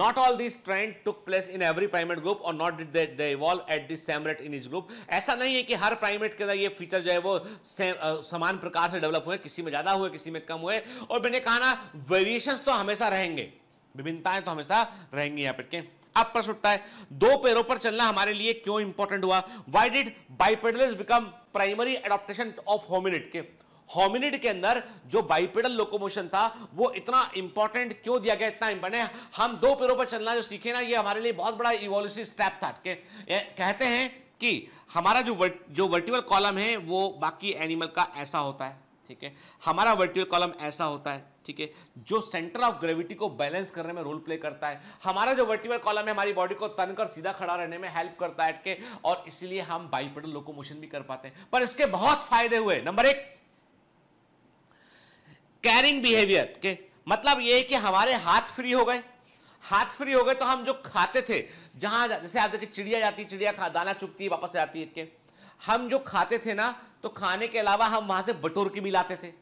not all this trend took place in every primate group और not did they evolve at this the same rate in each ऐसा नहीं है कि हर प्राइमेट के अंदर ये फीचर जो है वो समान प्रकार से डेवलप हुए किसी में ज़्यादा हुए किसी में कम हुए और मैंने कहा ना वेरिएशन तो हमेशा रहेंगे विभिन्नताएं तो हमेशा रहेंगी यहाँ पर के अब प्रश्न उठता है दो पैरों पर चलना हमारे लिए क्यों इंपॉर्टेंट हुआ why did bipedals become primary adaptation of hominid के हॉमिनिड के अंदर जो बाइपेडल लोकोमोशन था वो इतना इंपॉर्टेंट क्यों दिया गया इतना इंपॉर्टेंट हम दो पैरों पर चलना जो सीखे ना ये हमारे लिए बहुत बड़ा इवोल्यूशन स्टेप था के, कहते हैं कि हमारा जो वर्ट, जो वर्टिकल कॉलम है वो बाकी एनिमल का ऐसा होता है ठीक है हमारा वर्टिकल कॉलम ऐसा होता है ठीक है जो सेंटर ऑफ ग्रेविटी को बैलेंस करने में रोल प्ले करता है हमारा जो वर्टिकल कॉलम है हमारी बॉडी को तनकर सीधा खड़ा रहने में हेल्प करता है और इसलिए हम बाइपेडल लोकोमोशन भी कर पाते हैं पर इसके बहुत फायदे हुए नंबर एक कैरिंग बिहेवियर के मतलब ये है कि हमारे हाथ फ्री हो गए हाथ फ्री हो गए तो हम जो खाते थे जहां जैसे आप देखिए चिड़िया जाती चिड़िया खा दाना चुगती वापस आती है हम जो खाते थे ना तो खाने के अलावा हम वहां से बटोर के भी लाते थे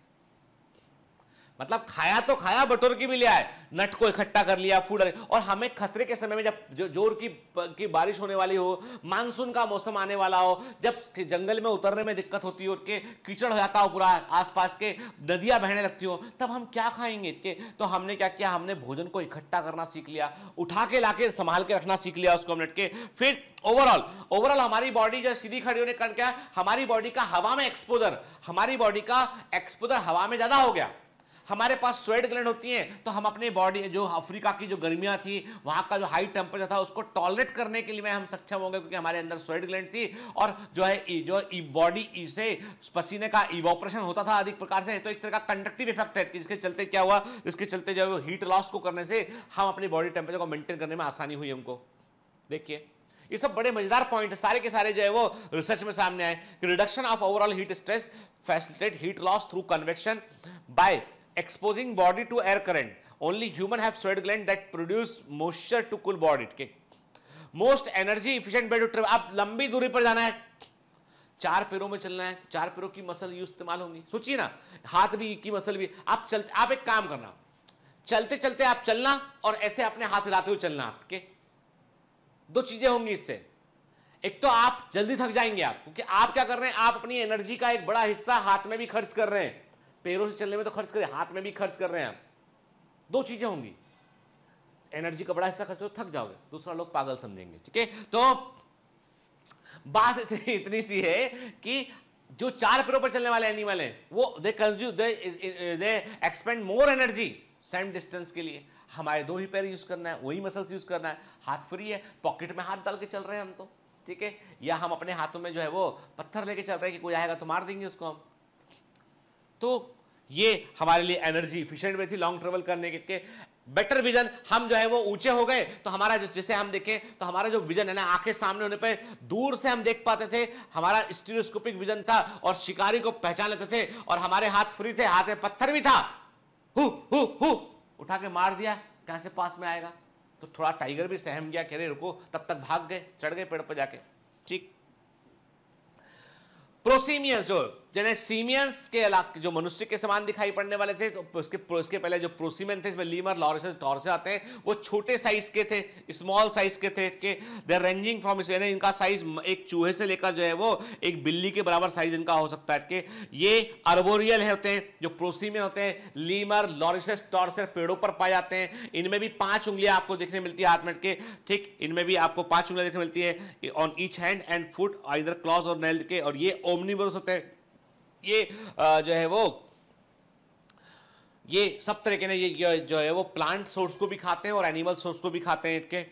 मतलब खाया तो खाया बटोर की भी ले आए नट को इकट्ठा कर लिया फूड और हमें खतरे के समय में जब जो, जोर की की बारिश होने वाली हो मानसून का मौसम आने वाला हो जब जंगल में उतरने में दिक्कत होती हो के कीचड़ हो जाता हो पूरा आसपास के नदियाँ बहने लगती हो तब हम क्या खाएंगे के तो हमने क्या किया हमने भोजन को इकट्ठा करना सीख लिया उठा के ला संभाल के रखना सीख लिया उसको नट के फिर ओवरऑल ओवरऑल हमारी बॉडी जो सीधी खड़ी होने कारण क्या हमारी बॉडी का हवा में एक्सपोजर हमारी बॉडी का एक्सपोजर हवा में ज़्यादा हो गया हमारे पास स्वेट ग्लैंड होती है तो हम अपनी बॉडी जो अफ्रीका की जो गर्मियाँ थी वहाँ का जो हाई टेम्परेचर था उसको टॉलरेट करने के लिए हम सक्षम होंगे क्योंकि हमारे अंदर स्वेट ग्लैंड थी और जो है जो बॉडी इसे पसीने का इवॉपरेशन होता था अधिक प्रकार से तो एक तरह का कंडक्टिव इफेक्ट है जिसके चलते क्या हुआ जिसके चलते जो है हीट लॉस को करने से हम अपनी बॉडी टेम्परेचर को मेंटेन करने में आसानी हुई हमको देखिए ये सब बड़े मजेदार पॉइंट है सारे के सारे जो है वो रिसर्च में सामने आए कि reduction of overall heat stress facilitate heat loss through convection by exposing body to air air only human have sweat gland that produce produce to to body के most energy efficient bed travel आप लंबी दूरी पर जाना है चार पैरों में चलना है चार पैरों की मसल यूज इस्तेमाल होंगी सोचिए ना हाथ भी की मसल भी आप चलते आप एक काम करना चलते चलते आप चलना और ऐसे अपने हाथ हिलाते हुए चलना आपके दो चीजें होंगी इससे एक तो आप जल्दी थक जाएंगे आप क्योंकि आप क्या कर रहे हैं आप अपनी एनर्जी का एक बड़ा हिस्सा हाथ में भी खर्च कर रहे हैं पैरों से चलने में तो खर्च करें हाथ में भी खर्च कर रहे हैं आप दो चीज़ें होंगी एनर्जी का बड़ा हिस्सा खर्च हो थक जाओगे दूसरा लोग पागल समझेंगे ठीक है तो बात इतनी सी है कि जो चार पैरों पर चलने वाले एनिमल हैं वो they consume they expend more energy same distance के लिए हमारे दो ही पैर यूज़ करना है वही मसल्स यूज़ करना है हाथ फ्री है पॉकेट में हाथ डाल के चल रहे हैं हम तो ठीक है या हम अपने हाथों में जो है वो पत्थर लेके चल रहे हैं कि कोई आएगा तो मार देंगे उसको हम तो ये हमारे लिए एनर्जी इफिशियंट वे थी लॉन्ग ट्रेवल करने के बेटर विजन हम जो है वो ऊंचे हो गए तो हमारा जैसे हम देखें तो हमारा जो विजन है ना आंखें सामने होने पर दूर से हम देख पाते थे हमारा स्टीरोस्कोपिक विजन था और शिकारी को पहचान लेते थे और हमारे हाथ फ्री थे हाथ में पत्थर भी था हु, हु, हु, उठा के मार दिया कैसे से पास में आएगा तो थोड़ा टाइगर भी सहम गया कह रहे रुको तब तक भाग गए चढ़ गए पेड़ पर जाके ठीक प्रोसीमियस जो जैसे सीमियंस के इलाके जो मनुष्य के समान दिखाई पड़ने वाले थे तो उसके उसके पहले जो प्रोसीमेन थे इसमें लीमर लॉरिस टॉर्से आते हैं वो छोटे साइज के थे स्मॉल साइज के थे के देर रेंजिंग फ्रॉम इस इनका साइज एक चूहे से लेकर जो है वो एक बिल्ली के बराबर साइज इनका हो सकता है कि ये अर्बोरियल होते हैं जो प्रोसीमेन होते हैं लीमर लॉरिस टॉर्स पेड़ों पर पाए जाते हैं इनमें भी पांच उंगलियां आपको देखने मिलती है हाथ में के ठीक इनमें भी आपको पांच उंगलियां देखने मिलती है on each hand and foot इधर क्लॉज और नेल के और ये ओमनिवर्स होते हैं ये जो है वो ये सब तरह के ना ये जो है वो प्लांट सोर्स को भी खाते हैं और एनिमल सोर्स को भी खाते हैं इनके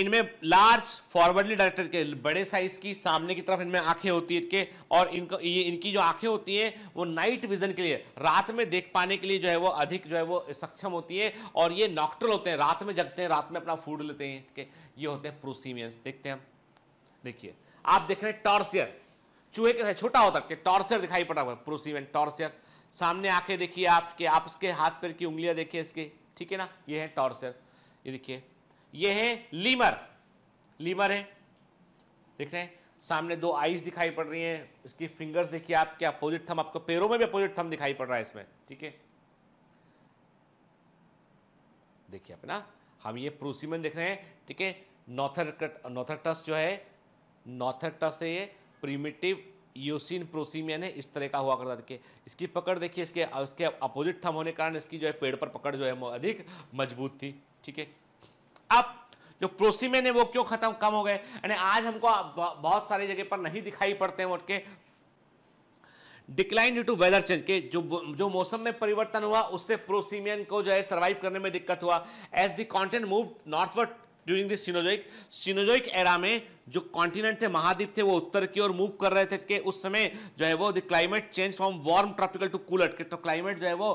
इनमें लार्ज फॉरवर्डली डायरेक्टर के बड़े साइज की सामने की तरफ इनमें आंखें होती है इनके और इनको ये इनकी जो आंखें होती हैं वो नाइट विजन के लिए रात में देख पाने के लिए जो है वो अधिक जो है वो सक्षम होती है और ये नॉक्ट्रल होते हैं रात में जगते हैं रात में अपना फूड लेते हैं ये होते हैं प्रोसीमियंस देखते हैं हम देखिए आप देख रहे हैं टॉर्सियर चूहे के छोटा होता है टॉर्सर दिखाई पड़ा हुआ प्रोसीवेंट टॉर्सर सामने आंखें देखिए आपके आप इसके हाथ पैर की उंगलियां देखिए इसके ठीक है ना ये है टॉर्सर ये देखिए ये है लीमर लीमर है देख रहे हैं सामने दो आईज दिखाई पड़ रही हैं इसकी फिंगर्स देखिए आपके अपोजिट थम आपको पैरों में भी अपोजिट थम दिखाई पड़ रहा है इसमें ठीक है देखिए अपना हम ये प्रोसीमन देख रहे हैं ठीक है नॉथर नॉथर टस जो है नॉथर टस है ये प्रीमेटिव यूसिन प्रोसीमियन है इस तरह का हुआ करता देखिए इसकी पकड़ देखिए इसके इसके अपोजिट थम होने के कारण इसकी जो है पेड़ पर पकड़ जो है वो अधिक मजबूत थी ठीक है अब जो प्रोसीमेन है वो क्यों खत्म कम हो गए यानी आज हमको बहुत सारी जगह पर नहीं दिखाई पड़ते हैं उठके decline due to weather change के जो जो मौसम में परिवर्तन हुआ उससे प्रोसीमियन को जो है सर्वाइव करने में दिक्कत हुआ as the continent move northward during this Cenozoic Cenozoic era में जो कॉन्टिनेंट थे महाद्वीप थे वो उत्तर की ओर मूव कर रहे थे कि उस समय जो है वो the climate change from warm tropical to cooler के तो क्लाइमेट जो है वो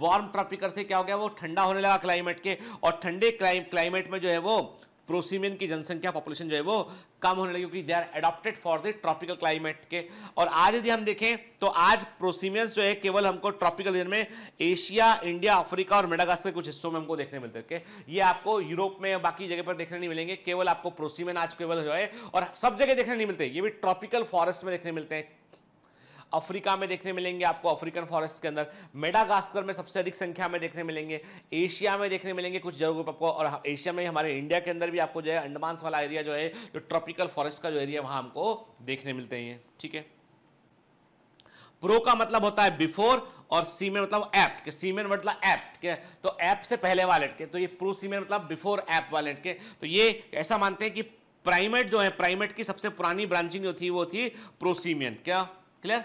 वार्म ट्रॉपिकल से क्या हो गया वो ठंडा होने लगा क्लाइमेट के और ठंडे क्लाइमेट में जो है वो प्रोसीमियन की जनसंख्या पॉपुलेशन जो है वो कम होने लगी क्योंकि they are adapted for the tropical climate के और आज यदि हम देखें तो आज प्रोसीमियंस जो है केवल हमको ट्रॉपिकल रीजन में एशिया इंडिया अफ्रीका और के कुछ हिस्सों में हमको देखने मिलते हैं ये आपको यूरोप में बाकी जगह पर देखने नहीं मिलेंगे केवल आपको प्रोसीमियन आज केवल जो है और सब जगह देखने नहीं मिलते ये भी ट्रॉपिकल फॉरेस्ट में देखने मिलते हैं अफ्रीका में देखने मिलेंगे आपको अफ्रीकन फॉरेस्ट के अंदर मेडागास्कर में सबसे अधिक संख्या में देखने मिलेंगे एशिया में देखने मिलेंगे कुछ जगहों पर आपको और एशिया में हमारे इंडिया के अंदर भी आपको जो है अंडमान वाला एरिया जो है जो ट्रॉपिकल फॉरेस्ट का जो एरिया वहां हमको देखने मिलते हैं ठीक है प्रो का मतलब होता है बिफोर और सीमेन मतलब एप्ट के सीमेन मतलब एप्ट के तो एप्ट से पहले वालेट के तो ये प्रो सीमेन मतलब बिफोर ऐप वालेट के तो ये ऐसा मानते हैं कि प्राइमेट जो है प्राइमेट की सबसे पुरानी ब्रांचिंग जो थी वो थी प्रोसीमियन क्या क्लियर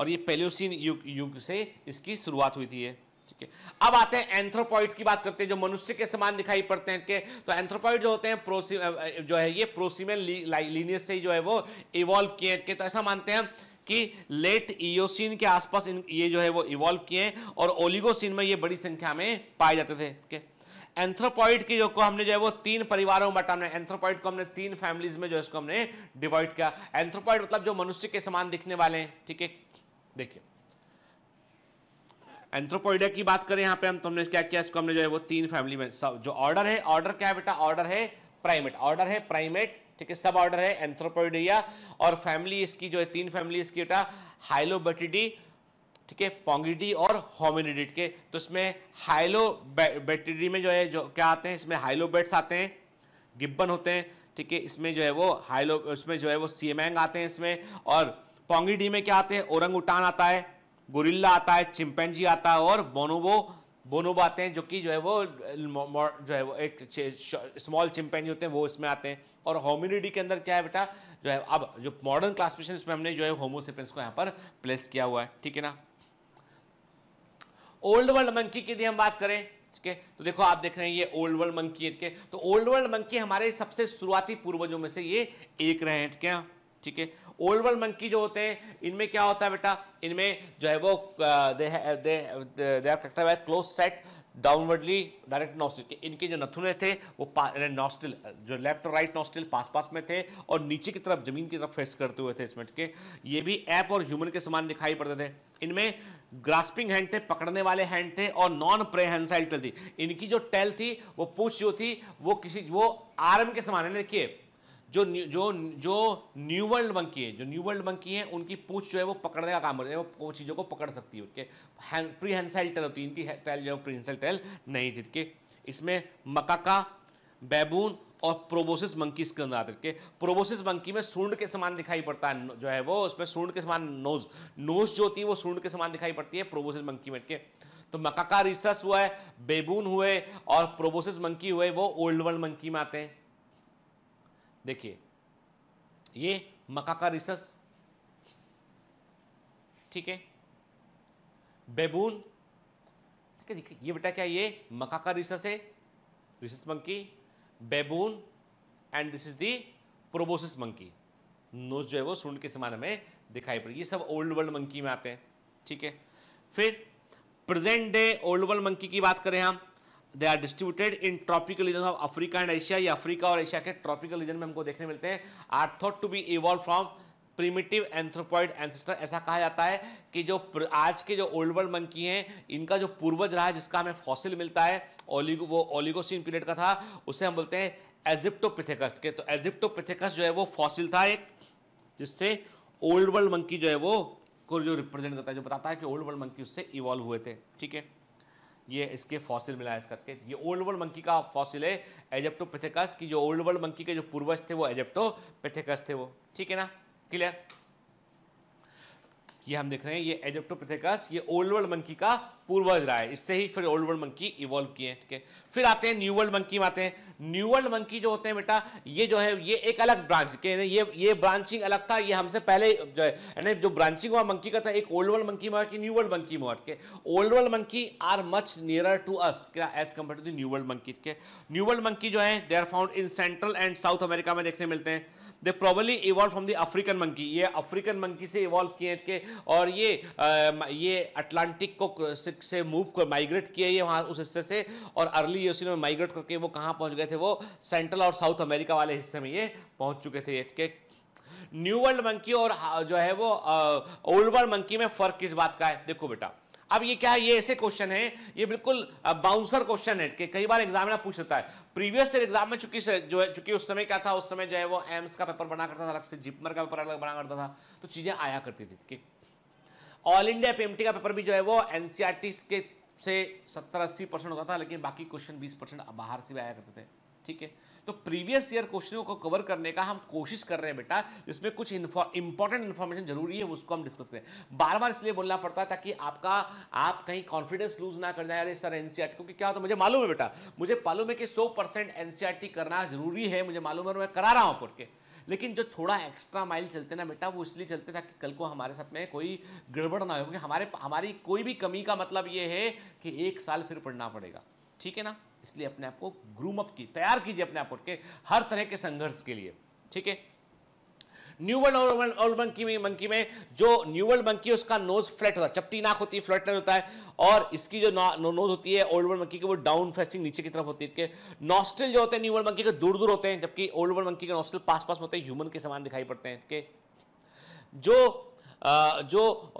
और ये पेल्योसिन युग युग से इसकी शुरुआत हुई थी ठीक है अब आते हैं एंथ्रोपॉइड की बात करते हैं जो मनुष्य के समान दिखाई पड़ते हैं के तो एंथ्रोपॉइड जो होते हैं प्रोसी जो है ये प्रोसीमेन लीनियस से जो है वो इवॉल्व किए के तो ऐसा मानते हैं कि लेट ईओसिन के आसपास इन ये जो है वो इवॉल्व किए हैं और ओलिगोसिन में ये बड़ी संख्या में पाए जाते थे के? एंथ्रोपॉइड की जो को हमने जो है वो तीन परिवारों में बांटा हमने एंथ्रोपॉइड को हमने तीन फैमिलीज में जो है इसको हमने डिवाइड किया एंथ्रोपॉइड मतलब जो मनुष्य के समान दिखने वाले हैं ठीक है देखिए एंथ्रोपोइडिया की बात करें यहां पे हम तुमने क्या किया इसको हमने जो है वो तीन फैमिली में सब जो ऑर्डर है ऑर्डर क्या है बेटा ऑर्डर है प्राइमेट ऑर्डर है प्राइमेट ठीक है सब ऑर्डर है एंथ्रोपोइडिया और फैमिली इसकी जो है तीन फैमिली इसकी बेटा हाइलोबेटिडी ठीक है पोंगिडी और होमिनिडिट के तो इसमें हाइलोबेटिडी में जो है जो क्या आते हैं इसमें हाइलोबेट्स आते हैं गिब्बन होते हैं ठीक है इसमें जो है वो हाइलो इसमें जो है वो सीएमएंग आते हैं इसमें और पोंगीडी में क्या आते हैं औरंग उठान आता है गुरिल्ला आता है चिंपेंजी आता है और बोनोबो बोनोबो आते हैं जो कि जो है वो जो है वो एक स्मॉल चिंपैनजी होते हैं वो इसमें आते हैं और होमिनिडी के अंदर क्या है बेटा जो है अब जो मॉडर्न क्लासिफिकेशन इसमें हमने जो है होमोसिपेंस को यहाँ पर प्लेस किया हुआ है ठीक है ना ओल्ड वर्ल्ड मंकी की यदि हम बात करें ठीक है तो देखो आप देख रहे हैं ये ओल्ड वर्ल्ड मंकी है ठीक है तो ओल्ड वर्ल्ड मंकी हमारे सबसे शुरुआती पूर्वजों में से ये एक रहे हैं ठीक है ठीक है ओल्ड वर्ल्ड मंकी जो होते हैं इनमें क्या होता है बेटा इनमें जो है वो they are close set downwardly direct nostril इनके जो नथुने थे वो नॉस्टिल जो लेफ्ट और राइट नॉस्टिल पास पास में थे और नीचे की तरफ जमीन की तरफ फेस करते हुए थे इसमें के ये भी ऐप और ह्यूमन के समान दिखाई पड़ते थे इनमें ग्रास्पिंग हैंड थे पकड़ने वाले हैंड थे और नॉन प्रेहेंसाइल टेल थी इनकी जो टेल थी वो पूछ जो थी वो किसी वो आर्म के समान है देखिए जो जो जो न्यू वर्ल्ड मंकी है जो न्यू वर्ल्ड मंकी है उनकी पूछ जो है वो पकड़ने का काम करती है वो चीज़ों को पकड़ सकती है उसके प्री हेंसाइल टेल होती है इनकी टेल जो है प्री हेंसाइल टेल नहीं थी इसके इसमें मकाका बैबून और प्रोबोसिस मंकी के अंदर आते हैं प्रोबोसिस मंकी में सूंड के समान दिखाई पड़ता है जो है वो उसमें सूंड के समान नोज नोज जो होती है वो सूंड के समान दिखाई पड़ती है प्रोबोसिस मंकी में के तो मकाका रिसस हुआ है बेबून हुए और प्रोबोसिस मंकी हुए वो ओल्ड वर्ल्ड मंकी में आते हैं देखिए ये मका का रिसस ठीक है बेबून ठीक है देखिए ये बेटा क्या ये मका का रिसस है rhesus monkey baboon and this is the proboscis monkey nose जो है वो सुन के समान हमें दिखाई पड़े ये सब ओल्ड वर्ल्ड मंकी में आते हैं ठीक है फिर present day old world monkey की बात करें हम they are distributed in tropical region of Africa and Asia या अफ्रीका और एशिया के ट्रॉपिकल रीजन में हमको देखने मिलते हैं are thought to be evolve from primitive anthropoid ancestor ऐसा कहा जाता है कि जो आज के जो ओल्ड वर्ल्ड मंकी हैं इनका जो पूर्वज रहा है जिसका हमें फॉसिल मिलता है ओलिगो वो ओलिगोसिन पीरियड का था उसे हम बोलते हैं एजिप्टोपिथेकस के तो एजिप्टोपिथेकस जो है वो फॉसिल था एक जिससे ओल्ड वर्ल्ड मंकी जो है वो को जो रिप्रेजेंट करता है जो बताता है कि ओल्ड वर्ल्ड मंकी उससे इवॉल्व हुए थे ठीक है ये इसके फॉसिल इस करके ये ओल्ड वर्ल्ड मंकी का फॉसिल है एजेप्टोपेथिकस की जो ओल्ड वर्ल्ड मंकी के जो पूर्वज थे वो एजेप्टोपेथिकस थे वो ठीक है ना क्लियर ये हम देख रहे हैं ये एजेप्टोपिथेकस ये ओल्ड वर्ल्ड मंकी का पूर्वज रहा है इससे ही फिर ओल्ड वर्ल्ड मंकी इवॉल्व किए ठीक है फिर आते हैं न्यू वर्ल्ड मंकी में आते हैं न्यू वर्ल्ड मंकी जो होते हैं बेटा ये जो है ये एक अलग ब्रांच के ये ये ब्रांचिंग अलग था ये हमसे पहले जो है यानी जो ब्रांचिंग हुआ मंकी का था एक ओल्ड वर्ल्ड मंकी में कि न्यू वर्ल्ड मंकी में ठीक है old world monkey are much near to us as compare to the new world monkey ठीक है न्यू वर्ल्ड मंकी जो है they are found in central and south America में देखने मिलते हैं they probably evolve from the African monkey ये African monkey से इवॉल्व किए के और ये आ, um, ये अटलांटिक को से मूव कर माइग्रेट किए ये वहाँ उस हिस्से से और अर्ली यूसी में माइग्रेट करके वो कहाँ पहुँच गए थे वो सेंट्रल और साउथ अमेरिका वाले हिस्से में ये पहुँच चुके थे के न्यू वर्ल्ड मंकी और हाँ, जो है वो ओल्ड वर्ल्ड मंकी में फ़र्क किस बात का है देखो बेटा अब ये क्या है ये ऐसे क्वेश्चन है ये बिल्कुल बाउंसर क्वेश्चन है कि कई बार एग्जाम में पूछ सकता है प्रीवियस ईयर एग्जाम में से जो है चुकी उस समय क्या था उस समय जो है वो एम्स का पेपर बना करता था अलग से जिपमर का पेपर अलग बना करता था तो चीज़ें आया करती थी कि ऑल इंडिया पीएमटी का पेपर भी जो है वो एनसीआरटी e के से सत्तर अस्सी परसेंट होता था लेकिन बाकी क्वेश्चन बीस परसेंट बाहर से भी आया करते थे ठीक है तो प्रीवियस ईयर क्वेश्चनों को कवर करने का हम कोशिश कर रहे हैं बेटा इसमें कुछ इंपॉर्टेंट इन्फॉर्मेशन जरूरी है उसको हम डिस्कस करें बार बार इसलिए बोलना पड़ता है ताकि आपका आप कहीं कॉन्फिडेंस लूज ना कर जाए अरे सर एनसीआर क्योंकि क्या होता है मुझे मालूम है बेटा मुझे मालूम है कि सौ परसेंट करना जरूरी है मुझे मालूम है और मैं करा रहा हूँ के लेकिन जो थोड़ा एक्स्ट्रा माइल चलते ना बेटा वो इसलिए चलते ताकि कल को हमारे साथ में कोई गड़बड़ ना हो क्योंकि हमारे हमारी कोई भी कमी का मतलब ये है कि एक साल फिर पढ़ना पड़ेगा ठीक है ना इसलिए अपने आप को ग्रूम अप की तैयार कीजिए अपने आप उठ के हर तरह के संघर्ष के लिए ठीक है न्यू वर्ल्ड और ओल्ड मंकी में मंकी में जो न्यू वर्ल्ड मंकी है उसका नोज फ्लैट होता है चपटी नाक होती है फ्लैट होता है और इसकी जो नो, नोज होती है ओल्ड वर्ल्ड मंकी की वो डाउन फेसिंग नीचे की तरफ होती है नॉस्टल जो होते हैं न्यू वर्ल्ड मंकी के दूर दूर होते हैं जबकि ओल्ड वर्ल्ड मंकी के नॉस्टल पास पास होते हैं ह्यूमन के समान दिखाई पड़ते हैं के जो जो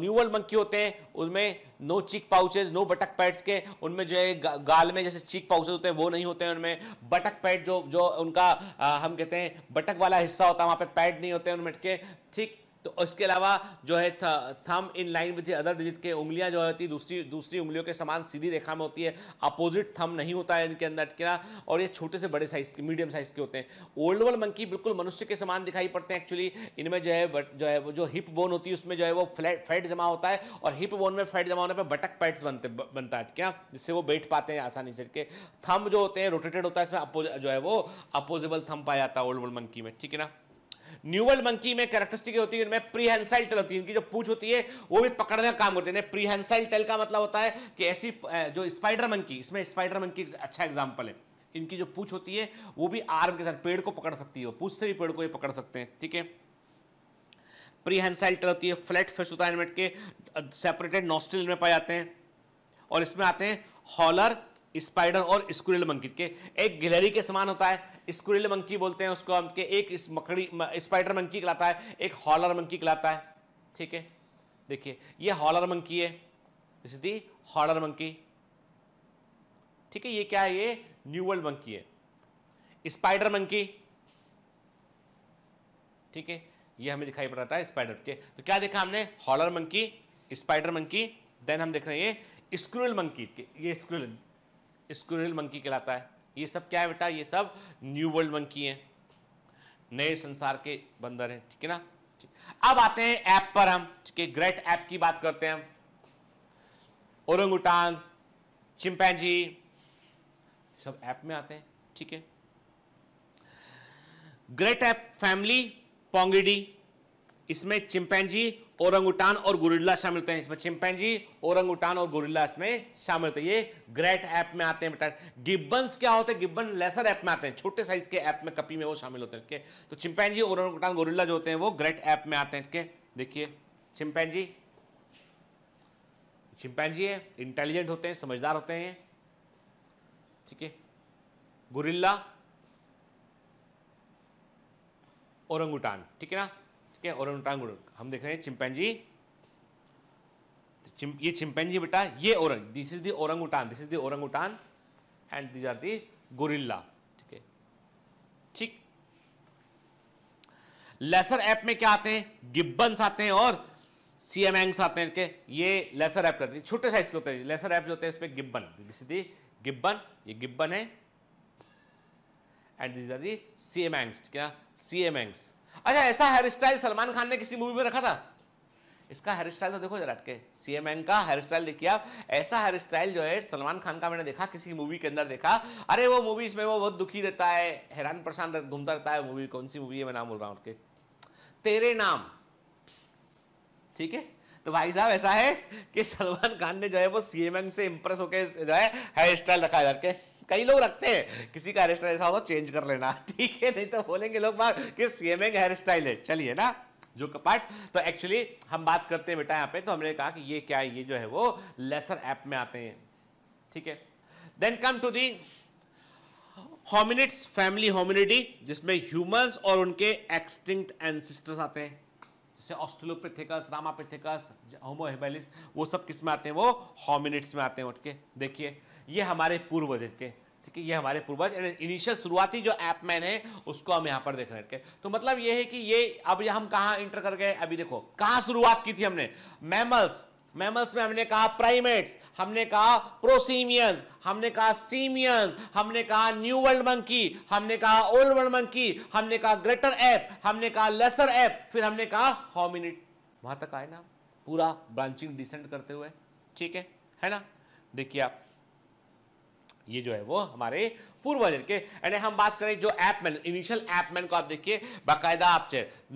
न्यूअल मंकी होते हैं उनमें no cheek pouches no buttock pads के उनमें जो है गाल में जैसे चीक पाउचेज होते हैं वो नहीं होते हैं उनमें बटक पैड जो जो उनका आ, हम कहते हैं बटक वाला हिस्सा होता है वहाँ पे पैड नहीं होते हैं उनमें के ठीक तो इसके अलावा जो है thumb in line with other digit के उंगलियां जो होती है दूसरी दूसरी उंगलियों के समान सीधी रेखा में होती है अपोजिट थम नहीं होता है इनके अंदर अटकेला और ये छोटे से बड़े साइज के मीडियम साइज के होते हैं ओल्ड वर्ल्ड मंकी बिल्कुल मनुष्य के समान दिखाई पड़ते हैं एक्चुअली इनमें जो है जो है जो हिप बोन होती है उसमें जो है वो फ्लैट फैट जमा होता है और हिप बोन में फैट जमा होने पर बटक पैट्स बनते बनता है क्या जिससे वो बैठ पाते हैं आसानी से के थम जो होते हैं रोटेटेड होता है इसमें जो है वो अपोजेबल थम पाया जाता है ओल्ड वर्ल्ड मंकी में ठीक है ना न्यूवल मंकी में कैरेक्टरिस्टिक होती है इनमें प्रीहेंसाइल टेल होती है इनकी जो पूछ होती है वो भी पकड़ने का काम करती है प्रीहेंसाइल टेल का मतलब होता है कि ऐसी जो स्पाइडर मंकी इसमें स्पाइडर मंकी अच्छा एग्जाम्पल है इनकी जो पूछ होती है वो भी आर्म के साथ पेड़ को पकड़ सकती है पूछ से भी पेड़ को ये पकड़ सकते हैं ठीक है प्रीहेंसाइल टेल होती है फ्लैट फिश होता है इनमेट के सेपरेटेड नॉस्ट्रिल में पाए जाते हैं और इसमें आते हैं हॉलर स्पाइडर और स्क्रिल मंकी के एक गिलहरी के समान होता है स्क्रिल मंकी बोलते हैं उसको हम के एक इस मकड़ी स्पाइडर मंकी कहलाता है एक हॉलर मंकी कहलाता है ठीक है देखिए ये हॉलर मंकी है this is the howler monkey ठीक है ये क्या है ये न्यू वर्ल्ड मंकी है स्पाइडर मंकी ठीक है ये हमें दिखाई पड़ रहा था स्पाइडर के तो क्या देखा हमने howler monkey spider monkey then हम देख रहे हैं ये स्क्रूल मंकी ये स्क्रूल स्क्रूल मंकी कहलाता है ये सब क्या है बेटा ये सब न्यू वर्ल्ड मंकी है नए संसार के बंदर हैं ठीक है ना अब आते हैं ऐप पर हम ठीक है ग्रेट ऐप की बात करते हैं हम औरंगुटान चिंपैंजी सब ऐप में आते हैं ठीक है ग्रेट ऐप फैमिली पोंगिडी इसमें चिंपैंजी औरंगुटान और गुरिल्ला शामिल होते हैं इसमें चिंपैंजी औरंगुटान और गुरिल्ला इसमें शामिल होते हैं ये ग्रेट ऐप में आते हैं बेटा गिब्बन्स क्या होते हैं गिब्बन लेसर ऐप में आते हैं छोटे साइज के ऐप में कपी में वो शामिल होते हैं ठीक है तो चिंपैंजी औरंगुटान गुरिल्ला जो होते हैं वो ग्रेट ऐप में आते हैं ठीक है देखिए चिंपैंजी चिंपैंजी है इंटेलिजेंट होते हैं समझदार होते हैं ठीक है गोरिल्ला औरंगुटान ठीक है ना ठीक है ओरंगटांग हम देख रहे हैं चिंपैनजी तो चिम, ये चिंपैनजी बेटा ये orang this is the orang orangutan this is the orang orangutan and these are the gorilla ठीक है ठीक लेसर ऐप में क्या आते हैं गिब्बन्स आते हैं और सी एम एंग्स आते हैं ये लेसर ऐप करते हैं छोटे साइज के होते हैं लेसर ऐप जो होते हैं इसमें gibbon this is the gibbon ये गिब्बन है and this are the siamangs ठीक है सी एम एंग्स अच्छा ऐसा हेयर स्टाइल सलमान खान ने किसी मूवी में रखा था इसका हेयर स्टाइल तो देखो जरा अटके सी एम एन का हेयर स्टाइल देखिए आप ऐसा हेयर स्टाइल जो है सलमान खान का मैंने देखा किसी मूवी के अंदर देखा अरे वो मूवी इसमें वो बहुत दुखी रहता है हैरान परेशान घूमता रहता है मूवी कौन सी मूवी है मैं नाम बोल रहा हूँ तेरे नाम ठीक है तो भाई साहब ऐसा है कि सलमान खान ने जो है वो सी एम से इम्प्रेस होकर जो है हेयर स्टाइल रखा है लड़के कई लोग रखते हैं किसी का हेयर स्टाइल ऐसा होगा चेंज कर लेना ठीक है नहीं तो बोलेंगे लोग बात कि सीएमएंग हेयर स्टाइल है चलिए ना जो कपाट तो एक्चुअली हम बात करते हैं बेटा यहाँ पे तो हमने कहा कि ये क्या है ये जो है वो लेसर ऐप में आते हैं ठीक है then come to the hominids family Hominidae जिसमें ह्यूमंस और उनके एक्सटिंक्ट एंसिस्टर्स आते हैं जैसे ऑस्ट्रोलोपेथिकस रामापेथिकस होमोहेबेलिस वो सब किस में आते हैं वो होमिनिट्स में आते हैं उठ के देखिए ये हमारे पूर्वज के ठीक है ये हमारे पूर्वज इनिशियल शुरुआती जो ऐप मैन है उसको हम यहाँ पर देख रहे हैं तो मतलब ये है कि ये अब ये हम कहाँ इंटर कर गए अभी देखो कहाँ शुरुआत की थी हमने मैमल्स मैमल्स में हमने कहा प्राइमेट्स हमने कहा प्रोसीमियंस हमने कहा सीमियंस हमने कहा न्यू वर्ल्ड मंकी हमने कहा ओल्ड वर्ल्ड मंकी हमने कहा ग्रेटर ऐप हमने कहा लेसर ऐप फिर हमने कहा हॉमिनिट वहां तक आए ना पूरा ब्रांचिंग डिसेंड करते हुए ठीक है है ना देखिए आप ये जो है वो हमारे पूर्वजन के एंड हम बात करें जो एपमैन इनिशियल एपमैन को आप देखिए बाकायदा आप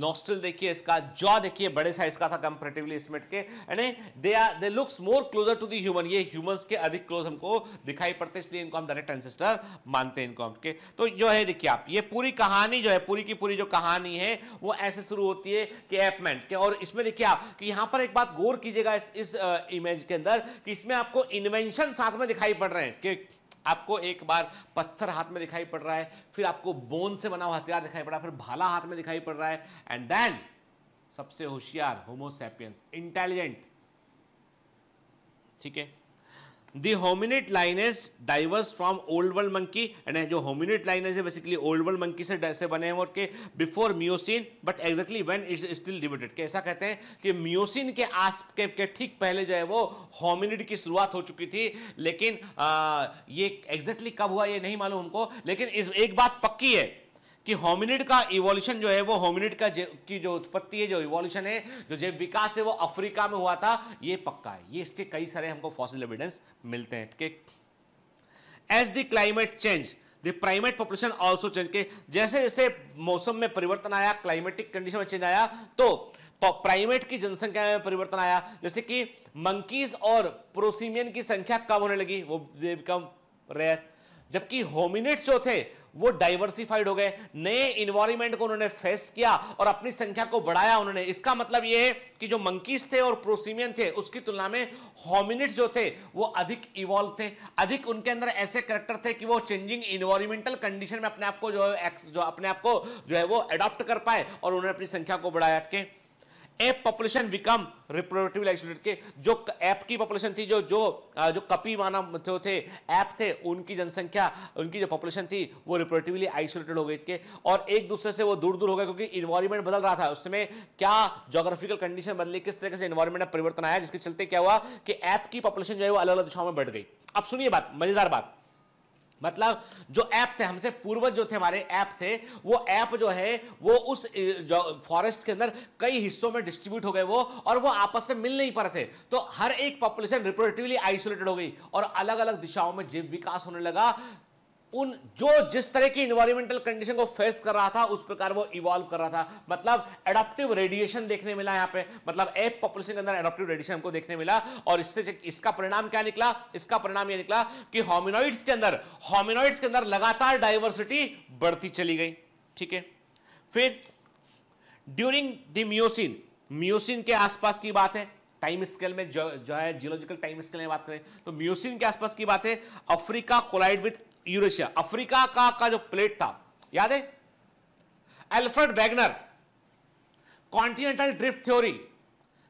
नोस्टल देखिए इसका जॉ देखिए बड़े साइज का था कंपेरेटिवली इसमेट के and they are they looks more closer to the human ये ह्यूमंस के अधिक क्लोज हमको दिखाई पड़ते इसलिए इनको हम डायरेक्ट एंसेस्टर मानते हैं इनको हम के तो जो है देखिए आप ये पूरी कहानी जो है पूरी की पूरी जो कहानी है वो ऐसे शुरू होती है कि एपमैन के और इसमें देखिए आप कि यहाँ पर एक बात गौर कीजिएगा इस इमेज के अंदर कि इसमें आपको इन्वेंशन साथ में दिखाई पड़ रहे हैं कि आपको एक बार पत्थर हाथ में दिखाई पड़ रहा है फिर आपको बोन से बना हुआ हथियार दिखाई पड़ रहा है फिर भाला हाथ में दिखाई पड़ रहा है एंड देन सबसे होशियार होमोसेपियंस इंटेलिजेंट ठीक है the hominid lineage diverse from old world monkey and जो होमिनिट लाइनेस है बेसिकली ओल्ड वर्ल्ड मंकी से से बने हैं और के before Miocene but exactly when it's still debated कैसा कहते हैं कि मियोसिन के आस के, के ठीक पहले जो है वो होमिनिड की शुरुआत हो चुकी थी लेकिन आ, ये एग्जैक्टली कब हुआ ये नहीं मालूम हमको लेकिन इस एक बात पक्की है कि होमिनिड का इवोल्यूशन जो है वो होमिनिड का की जो उत्पत्ति है जो इवोल्यूशन है जो जैव विकास है वो अफ्रीका में हुआ था ये पक्का है ये इसके कई सारे हमको फॉसिल एविडेंस मिलते हैं ठीक है as the climate change the primate population also change के जैसे जैसे मौसम में परिवर्तन आया क्लाइमेटिक कंडीशन में चेंज आया तो प्राइमेट की जनसंख्या में परिवर्तन आया जैसे कि मंकीज और प्रोसीमियन की संख्या कम होने लगी वो कम रेयर जबकि होमिनेट्स जो थे वो डाइवर्सिफाइड हो गए नए इन्वायरमेंट को उन्होंने फेस किया और अपनी संख्या को बढ़ाया उन्होंने इसका मतलब यह है कि जो मंकीज थे और प्रोसीमियन थे उसकी तुलना में होमिनिट्स जो थे वो अधिक इवॉल्व थे अधिक उनके अंदर ऐसे करेक्टर थे कि वो चेंजिंग इन्वायरमेंटल कंडीशन में अपने आप को जो है जो अपने आप को जो है वो एडॉप्ट कर पाए और उन्होंने अपनी संख्या को बढ़ाया के एप पॉपुलेशन बिकम रिप्रोडक्टिव के जो ऐप की पॉपुलेशन थी जो जो जो कपी माना जो थे ऐप थे उनकी जनसंख्या उनकी जो पॉपुलेशन थी वो रिप्रोडक्टिवली आइसोलेटेड हो गई के और एक दूसरे से वो दूर दूर हो गए क्योंकि इन्वायरमेंट बदल रहा था उसमें क्या जोग्राफिकल कंडीशन बदली किस तरीके से इन्वायरमेंट में परिवर्तन आया जिसके चलते क्या हुआ कि ऐप की पॉपुलेशन जो है वो अलग अलग दिशाओं में बढ़ गई अब सुनिए बात मजेदार बात मतलब जो ऐप थे हमसे पूर्वज जो थे हमारे ऐप थे वो ऐप जो है वो उस जो फॉरेस्ट के अंदर कई हिस्सों में डिस्ट्रीब्यूट हो गए वो और वो आपस में मिल नहीं पा रहे थे तो हर एक पॉपुलेशन रिपोर्टिवली आइसोलेटेड हो गई और अलग अलग दिशाओं में जीव विकास होने लगा उन जो जिस तरह की इन्वायरमेंटल कंडीशन को फेस कर रहा था उस प्रकार वो इवॉल्व कर रहा था मतलब एडप्टिव रेडिएशन देखने मिला यहाँ पे मतलब एफ पॉपुलेशन के अंदर एडप्टिव रेडिएशन हमको देखने मिला और इससे इसका परिणाम क्या निकला इसका परिणाम ये निकला कि हॉमिनॉइड्स के अंदर हॉमिनॉइड्स के अंदर लगातार डाइवर्सिटी बढ़ती चली गई ठीक है फिर ड्यूरिंग द म्योसिन म्योसिन के आसपास की बात है टाइम स्केल में जो, जो है जियोलॉजिकल टाइम स्केल में बात करें तो म्यूसिन के आसपास की बात है Africa collide with Eurasia Africa का का जो प्लेट था याद है Alfred Wegener continental drift theory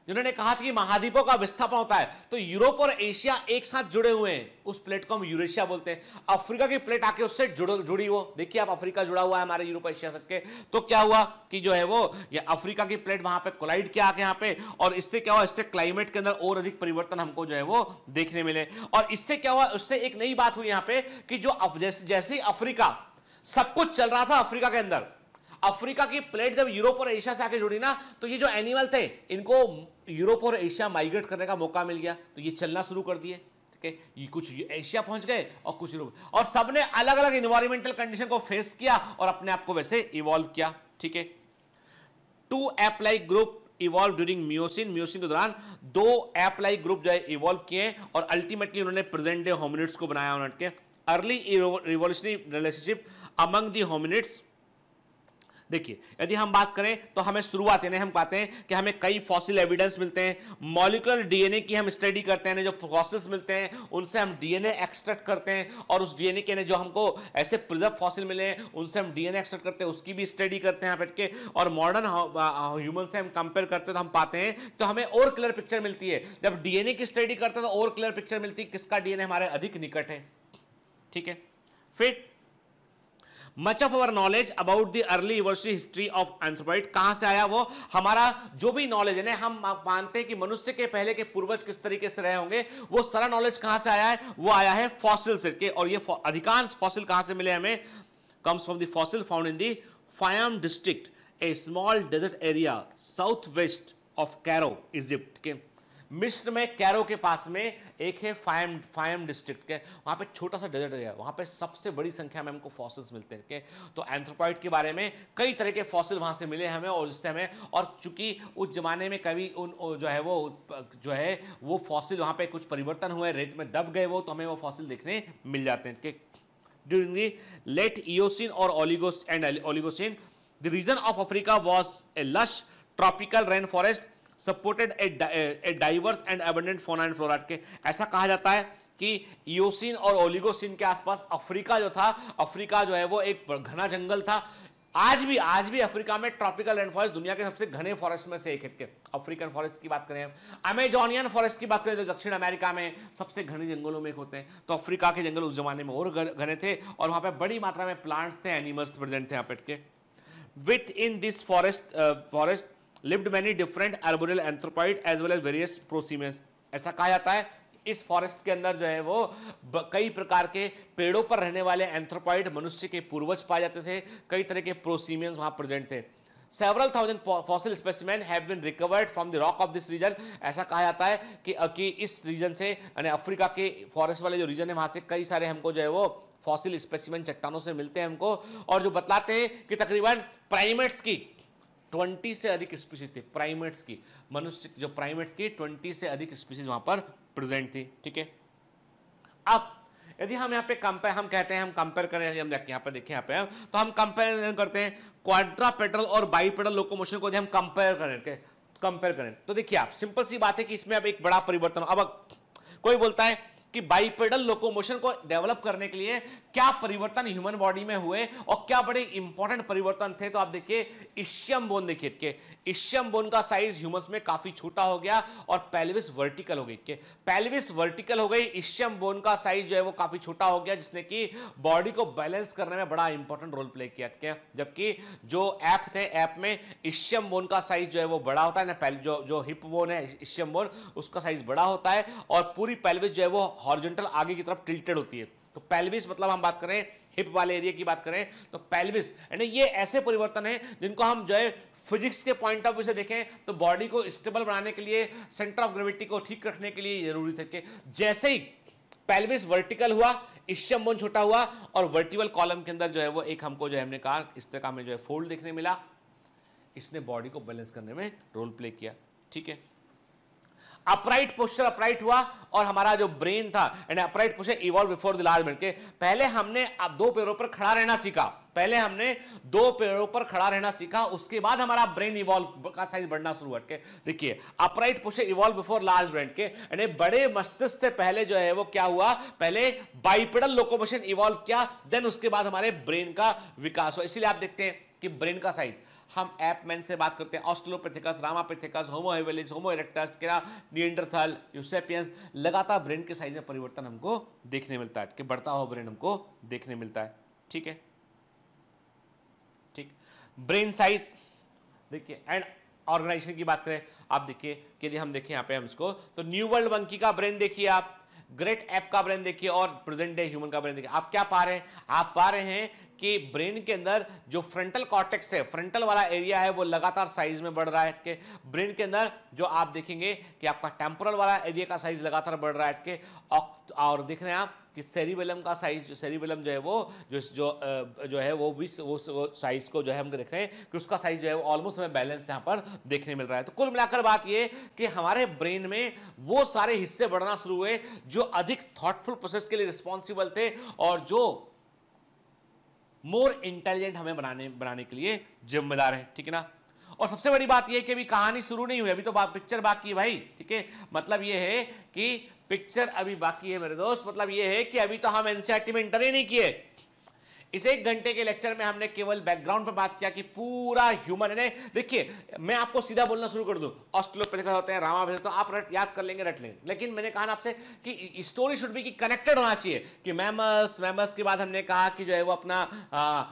जिन्होंने कहा था कि महाद्वीपों का विस्थापन होता है तो यूरोप और एशिया एक साथ जुड़े हुए हैं उस प्लेट को हम यूरेशिया बोलते हैं अफ्रीका की प्लेट आके उससे जुड़ जुड़ी वो देखिए आप अफ्रीका जुड़ा हुआ है हमारे यूरोप एशिया सच के तो क्या हुआ कि जो है वो ये अफ्रीका की प्लेट वहां पर कोलाइड किया आके यहाँ पे और इससे क्या हुआ इससे क्लाइमेट के अंदर और अधिक परिवर्तन हमको जो है वो देखने मिले और इससे क्या हुआ उससे एक नई बात हुई यहाँ पे कि जो जैसे ही अफ्रीका सब कुछ चल रहा था अफ्रीका के अंदर अफ्रीका की प्लेट जब यूरोप और एशिया से आके जुड़ी ना तो ये जो एनिमल थे इनको यूरोप और एशिया माइग्रेट करने का मौका मिल गया तो ये चलना शुरू कर दिए ठीक है ये कुछ एशिया पहुंच गए और कुछ यूरोप और सबने अलग अलग इन्वायरमेंटल कंडीशन को फेस किया और अपने आप को वैसे इवॉल्व किया ठीक है two apelike group evolve during Miocene Miocene के दौरान दो एप्लाई ग्रुप जो है इवॉल्व किए और अल्टीमेटली उन्होंने प्रेजेंट डे होमिनिट्स को बनाया उन्होंने early revolutionary relationship among the hominids देखिए यदि हम बात करें तो हमें शुरुआत यानी हम पाते हैं कि हमें कई फॉसिल एविडेंस मिलते हैं मॉलिकुलर डीएनए की हम स्टडी करते हैं जो फॉसिल्स मिलते हैं उनसे हम डीएनए एक्सट्रैक्ट करते हैं और उस डीएनए के जो हमको ऐसे प्रिजर्व फॉसिल मिले हैं उनसे हम डीएनए एक्सट्रैक्ट करते हैं उसकी भी स्टडी करते हैं बैठ के और मॉडर्न ह्यूमन हाँ, हाँ, हाँ, से हम कंपेयर करते हैं तो हम पाते हैं तो हमें और क्लियर पिक्चर मिलती है जब डीएनए की स्टडी करते हैं तो और क्लियर पिक्चर मिलती है किसका डीएनए हमारे अधिक निकट है ठीक है फिर much of our knowledge about the early evolutionary history of anthropoid कहां से आया वो हमारा जो भी नॉलेज है ना हम मानते हैं कि मनुष्य के पहले के पूर्वज किस तरीके से रहे होंगे वो सारा नॉलेज कहां से आया है वो आया है फॉसिल से के और ये अधिकांश फॉसिल कहां से मिले हमें comes from the fossil found in the Fayum district a small desert area south west of Cairo Egypt के मिस्र में कैरो के पास में एक है फायम फायम डिस्ट्रिक्ट के वहाँ पे छोटा सा डेजर्ट एरिया वहाँ पे सबसे बड़ी संख्या में हमको फॉसिल्स मिलते हैं तो एंथ्रोपॉइड के बारे में कई तरह के फॉसिल वहाँ से मिले हमें और जिससे हमें और चूंकि उस जमाने में कभी उन जो है वो जो है वो फॉसिल वहाँ पर कुछ परिवर्तन हुए रेत में दब गए वो तो हमें वो फॉसिल देखने मिल जाते हैं ड्यूरिंग दी लेट ईओसिन और Oligocene and Oligocene the region of Africa was a lush tropical rain forest supported a diverse and abundant fauna and fluoride के ऐसा कहा जाता है कि ईओसिन और ओलिगोसिन के आसपास अफ्रीका जो था अफ्रीका जो है वो एक घना जंगल था आज भी आज भी अफ्रीका में ट्रॉपिकल एंड फॉरेस्ट दुनिया के सबसे घने फॉरेस्ट में से एक है अफ्रीकन फॉरेस्ट की बात करें हम अमेजोनियन फॉरेस्ट की बात करें तो दक्षिण अमेरिका में सबसे घने जंगलों में एक होते हैं तो अफ्रीका के जंगल उस जमाने में और घने थे और वहां पर बड़ी मात्रा में प्लांट्स थे एनिमल्स प्रेजेंट थे यहाँ पेट के within this forest forest lived many different arboreal anthropoid as well as various prosimians ऐसा कहा जाता है इस फॉरेस्ट के अंदर जो है वो कई प्रकार के पेड़ों पर रहने वाले एंथ्रोपाइड मनुष्य के पूर्वज पाए जाते थे कई तरह के प्रोसीमियंस वहाँ प्रेजेंट थे several thousand fossil specimen have been recovered from the rock of this region ऐसा कहा जाता है कि कि इस रीजन से यानी अफ्रीका के फॉरेस्ट वाले जो रीजन है वहाँ से कई सारे हमको जो है वो फॉसिल स्पेसिमेन चट्टानों से मिलते हैं हमको और जो बतलाते हैं कि तकरीबन प्राइमेट्स की 20 से अधिक स्पीसीज थी प्राइमेट्स की मनुष्य जो प्राइमेट्स की 20 से अधिक स्पीसीज वहां पर प्रेजेंट थी ठीक है अब यदि हम यहाँ पे कंपेयर हम कहते हैं हम कंपेयर करें हम देखें यहाँ पे देखें यहाँ पे हम हाँ, तो हम कंपेयर करते हैं क्वाड्रा पेडल और बाई लोकोमोशन को यदि हम कंपेयर करें कंपेयर करें तो देखिए आप सिंपल सी बात है कि इसमें अब एक बड़ा परिवर्तन अब कोई बोलता है कि बाइपेडल लोकोमोशन को डेवलप करने के लिए क्या परिवर्तन ह्यूमन बॉडी में हुए और क्या बड़े इंपॉर्टेंट परिवर्तन थे तो आप देखिए इश्यम बोन देखिए के इश्यम बोन का साइज ह्यूमस में काफी छोटा हो गया और पेल्विस वर्टिकल हो गई के पेल्विस वर्टिकल हो गई इश्यम बोन का साइज जो है वो काफी छोटा हो गया जिसने कि बॉडी को बैलेंस करने में बड़ा इंपॉर्टेंट रोल प्ले किया ठीक है जबकि जो ऐप थे ऐप में इश्यम बोन का साइज जो है वो बड़ा होता है ना जो जो हिप बोन है इश्यम बोन उसका साइज बड़ा होता है और पूरी पेल्विस जो है वो हॉरिजॉन्टल आगे की तरफ टिल्टेड होती है तो पेल्विस मतलब हम बात करें हिप वाले एरिया की बात करें तो पेल्विस यानी ये ऐसे परिवर्तन हैं जिनको हम जो है फिजिक्स के पॉइंट ऑफ व्यू से देखें तो बॉडी को स्टेबल बनाने के लिए सेंटर ऑफ ग्रेविटी को ठीक रखने के लिए जरूरी थे जैसे ही पेल्विस वर्टिकल हुआ इश्यम बोन छोटा हुआ और वर्टिकल कॉलम के अंदर जो है वो एक हमको जो है हमने कहा इस तरह का हमें जो है फोल्ड देखने मिला इसने बॉडी को बैलेंस करने में रोल प्ले किया ठीक है अपराइट पोस्टर अपराइट हुआ और हमारा जो ब्रेन था and upright posture evolve before the large बन के पहले हमने अब दो पैरों पर खड़ा रहना सीखा पहले हमने दो पैरों पर खड़ा रहना सीखा उसके बाद हमारा ब्रेन इवॉल्व का साइज बढ़ना शुरू करके देखिए upright posture evolve before large brain के यानी बड़े मस्तिष्क से पहले जो है वो क्या हुआ पहले बाइपेडल लोकोमोशन इवॉल्व किया देन उसके बाद हमारे ब्रेन का विकास हुआ इसीलिए आप देखते हैं कि ब्रेन का साइज हम मैन से बात करते हैं ऑस्ट्रोलोपेथिकस रामापेथिकस होमो हेवेलिस होमो इरेक्टस केरा नियंडरथल यूसेपियंस लगातार ब्रेन के साइज में परिवर्तन हमको देखने मिलता है कि बढ़ता हुआ ब्रेन हमको देखने मिलता है ठीक है ठीक ब्रेन साइज देखिए एंड ऑर्गेनाइजेशन की बात करें आप देखिए यदि हम देखें यहाँ पे हम इसको तो न्यू वर्ल्ड मंकी का ब्रेन देखिए आप ग्रेट ऐप का ब्रेन देखिए और प्रेजेंट डे ह्यूमन का ब्रेन देखिए आप क्या पा रहे हैं आप पा रहे हैं कि ब्रेन के अंदर जो फ्रंटल कॉर्टेक्स है फ्रंटल वाला एरिया है वो लगातार साइज में बढ़ रहा है के ब्रेन के अंदर जो आप देखेंगे कि आपका टेम्पोरल वाला एरिया का साइज लगातार बढ़ रहा है के और देख रहे हैं आप कि सेरिबेलम का साइज सेरिबेलम जो है वो जो जो जो है वो भी वो, साइज को जो है हम देख रहे हैं कि उसका साइज जो है ऑलमोस्ट हमें बैलेंस यहाँ पर देखने मिल रहा है तो कुल मिलाकर बात ये कि हमारे ब्रेन में वो सारे हिस्से बढ़ना शुरू हुए जो अधिक थॉटफुल प्रोसेस के लिए रिस्पॉन्सिबल थे और जो मोर इंटेलिजेंट हमें बनाने बनाने के लिए जिम्मेदार हैं ठीक है ना और सबसे बड़ी बात यह कि अभी कहानी शुरू नहीं हुई अभी तो बात पिक्चर बाकी है भाई ठीक है मतलब यह है कि पिक्चर अभी बाकी है मेरे दोस्त मतलब ये है कि अभी तो हम एनसीआरटी e में इंटर ही नहीं किए इस एक घंटे के लेक्चर में हमने केवल बैकग्राउंड पर बात किया कि पूरा ह्यूमन है देखिए मैं आपको सीधा बोलना शुरू कर दूं ऑस्ट्रोपेथिक होते हैं रामा तो आप रट याद कर लेंगे रट लेंगे लेकिन मैंने कहा आपसे कि स्टोरी शुड बी कि कनेक्टेड होना चाहिए कि मैमस मैमस के बाद हमने कहा कि जो है वो अपना आ,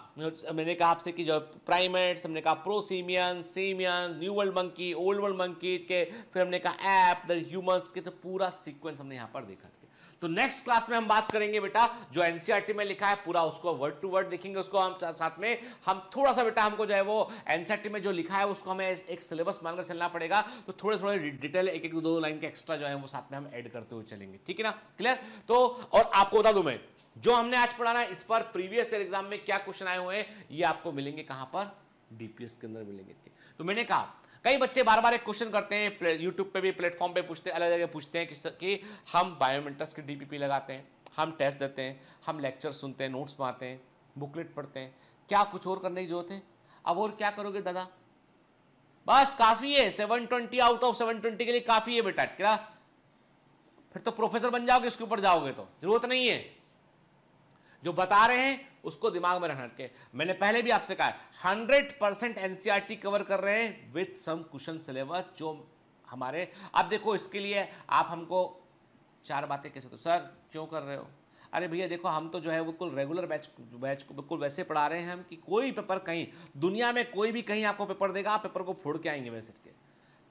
मैंने कहा आपसे कि जो प्राइमेट्स हमने कहा prosimian simians new world monkey old world monkey के फिर हमने कहा ऐप द ह्यूमन्स के तो पूरा सीक्वेंस हमने यहाँ पर देखा था तो नेक्स्ट क्लास में हम बात करेंगे बेटा जो एनसीआरटी e में लिखा है पूरा उसको वर्ड टू वर्ड देखेंगे उसको हम साथ में हम थोड़ा सा बेटा हमको जो है वो एनसीआरटी e में जो लिखा है उसको हमें एक सिलेबस मानकर चलना पड़ेगा तो थोड़े थोड़े डिटेल एक एक दो लाइन के एक्स्ट्रा जो है वो साथ में हम ऐड करते हुए चलेंगे ठीक है ना क्लियर तो और आपको बता दू मैं जो हमने आज पढ़ाना है इस पर प्रीवियस एग्जाम में क्या क्वेश्चन आए हुए हैं ये आपको मिलेंगे कहां पर डीपीएस के अंदर मिलेंगे तो मैंने कहा कई बच्चे बार बार एक क्वेश्चन करते हैं यूट्यूब पे भी प्लेटफॉर्म पे पूछते हैं अलग अलग पूछते हैं कि, हम बायोमेट्रिक्स की डीपीपी लगाते हैं हम टेस्ट देते हैं हम लेक्चर सुनते हैं नोट्स बनाते हैं बुकलेट पढ़ते हैं क्या कुछ और करने की जरूरत है अब और क्या करोगे दादा बस काफ़ी है seven twenty out of seven twenty के लिए काफ़ी है बेटा क्या फिर तो प्रोफेसर बन जाओगे इसके ऊपर जाओगे तो जरूरत नहीं है जो बता रहे हैं उसको दिमाग में रखना के मैंने पहले भी आपसे कहा हंड्रेड परसेंट एनसीआरटी कवर कर रहे हैं विथ सम क्वेश्चन सिलेबस जो हमारे अब देखो इसके लिए आप हमको चार बातें कैसे तो सर क्यों कर रहे हो अरे भैया देखो हम तो जो है बिल्कुल रेगुलर बैच बैच को बिल्कुल वैसे पढ़ा रहे हैं हम कि कोई पेपर कहीं दुनिया में कोई भी कहीं आपको पेपर देगा आप पेपर को फोड़ के आएंगे वैसे के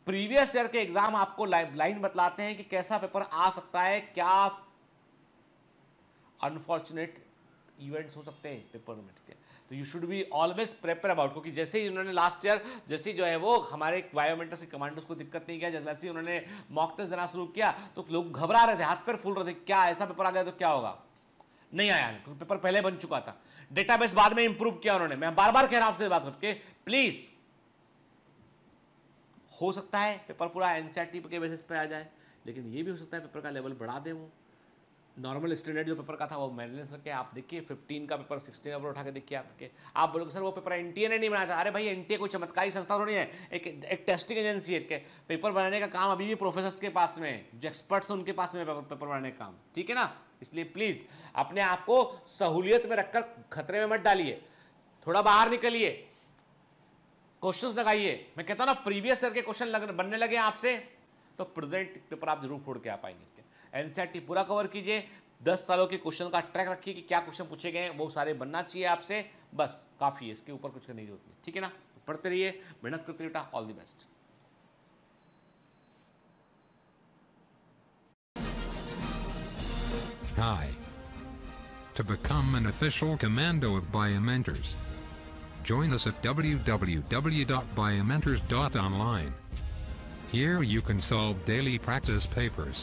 प्रीवियस ईयर के एग्जाम आपको लाइन बतलाते हैं कि कैसा पेपर आ सकता है क्या अनफॉर्चुनेट इवेंट्स हो सकते हैं पेपर में ठीक है तो you should be always prepare about क्योंकि जैसे ही उन्होंने लास्ट ईयर जैसे ही जो है वो हमारे बायोमेंटर्स के कमांडर्स को दिक्कत नहीं किया जैसे ही उन्होंने मॉक टेस्ट देना शुरू किया तो लोग घबरा रहे थे हाथ पर फूल रहे थे क्या ऐसा पेपर आ गया तो क्या होगा नहीं आया क्योंकि पेपर पहले बन चुका था डेटाबेस बाद में इंप्रूव किया उन्होंने मैं बार बार कह रहा हूं आपसे बात करके प्लीज हो सकता है पेपर पूरा एनसीआरटी के बेसिस पे आ जाए लेकिन ये भी हो सकता है पेपर का लेवल बढ़ा दे वो नॉर्मल स्टैंडर्ड जो पेपर का था वो मेंटेनेंस के आप देखिए फिफ्टीन का पेपर सिक्सटीन का पेपर उठा के देखिए आपके आप बोलोगे सर वो पेपर एन ने नहीं बनाया था अरे भाई एन कोई चमत्कारी संस्था थोड़ी है एक एक टेस्टिंग एजेंसी है के पेपर बनाने का काम अभी भी प्रोफेसर्स के पास में जो एक्सपर्ट्स हैं उनके पास में पेपर बनाने का काम ठीक है ना इसलिए प्लीज़ अपने आप को सहूलियत में रखकर खतरे में मत डालिए थोड़ा बाहर निकलिए क्वेश्चन लगाइए मैं कहता हूँ ना प्रीवियस ईयर के क्वेश्चन बनने लगे आपसे तो प्रेजेंट पेपर आप जरूर फोड़ के आ पाएंगे एनसीआरटी पूरा कवर कीजिए दस सालों के क्वेश्चन का ट्रैक रखिए कि क्या क्वेश्चन पूछे गए हैं वो सारे बनना चाहिए आपसे बस काफ़ी है इसके ऊपर कुछ करने की जरूरत नहीं ठीक है ना तो पढ़ते रहिए मेहनत करते बेटा all the best Hi. To become an official commando of Biomentors, join us at www.biomentors.online. Here you can solve daily practice papers.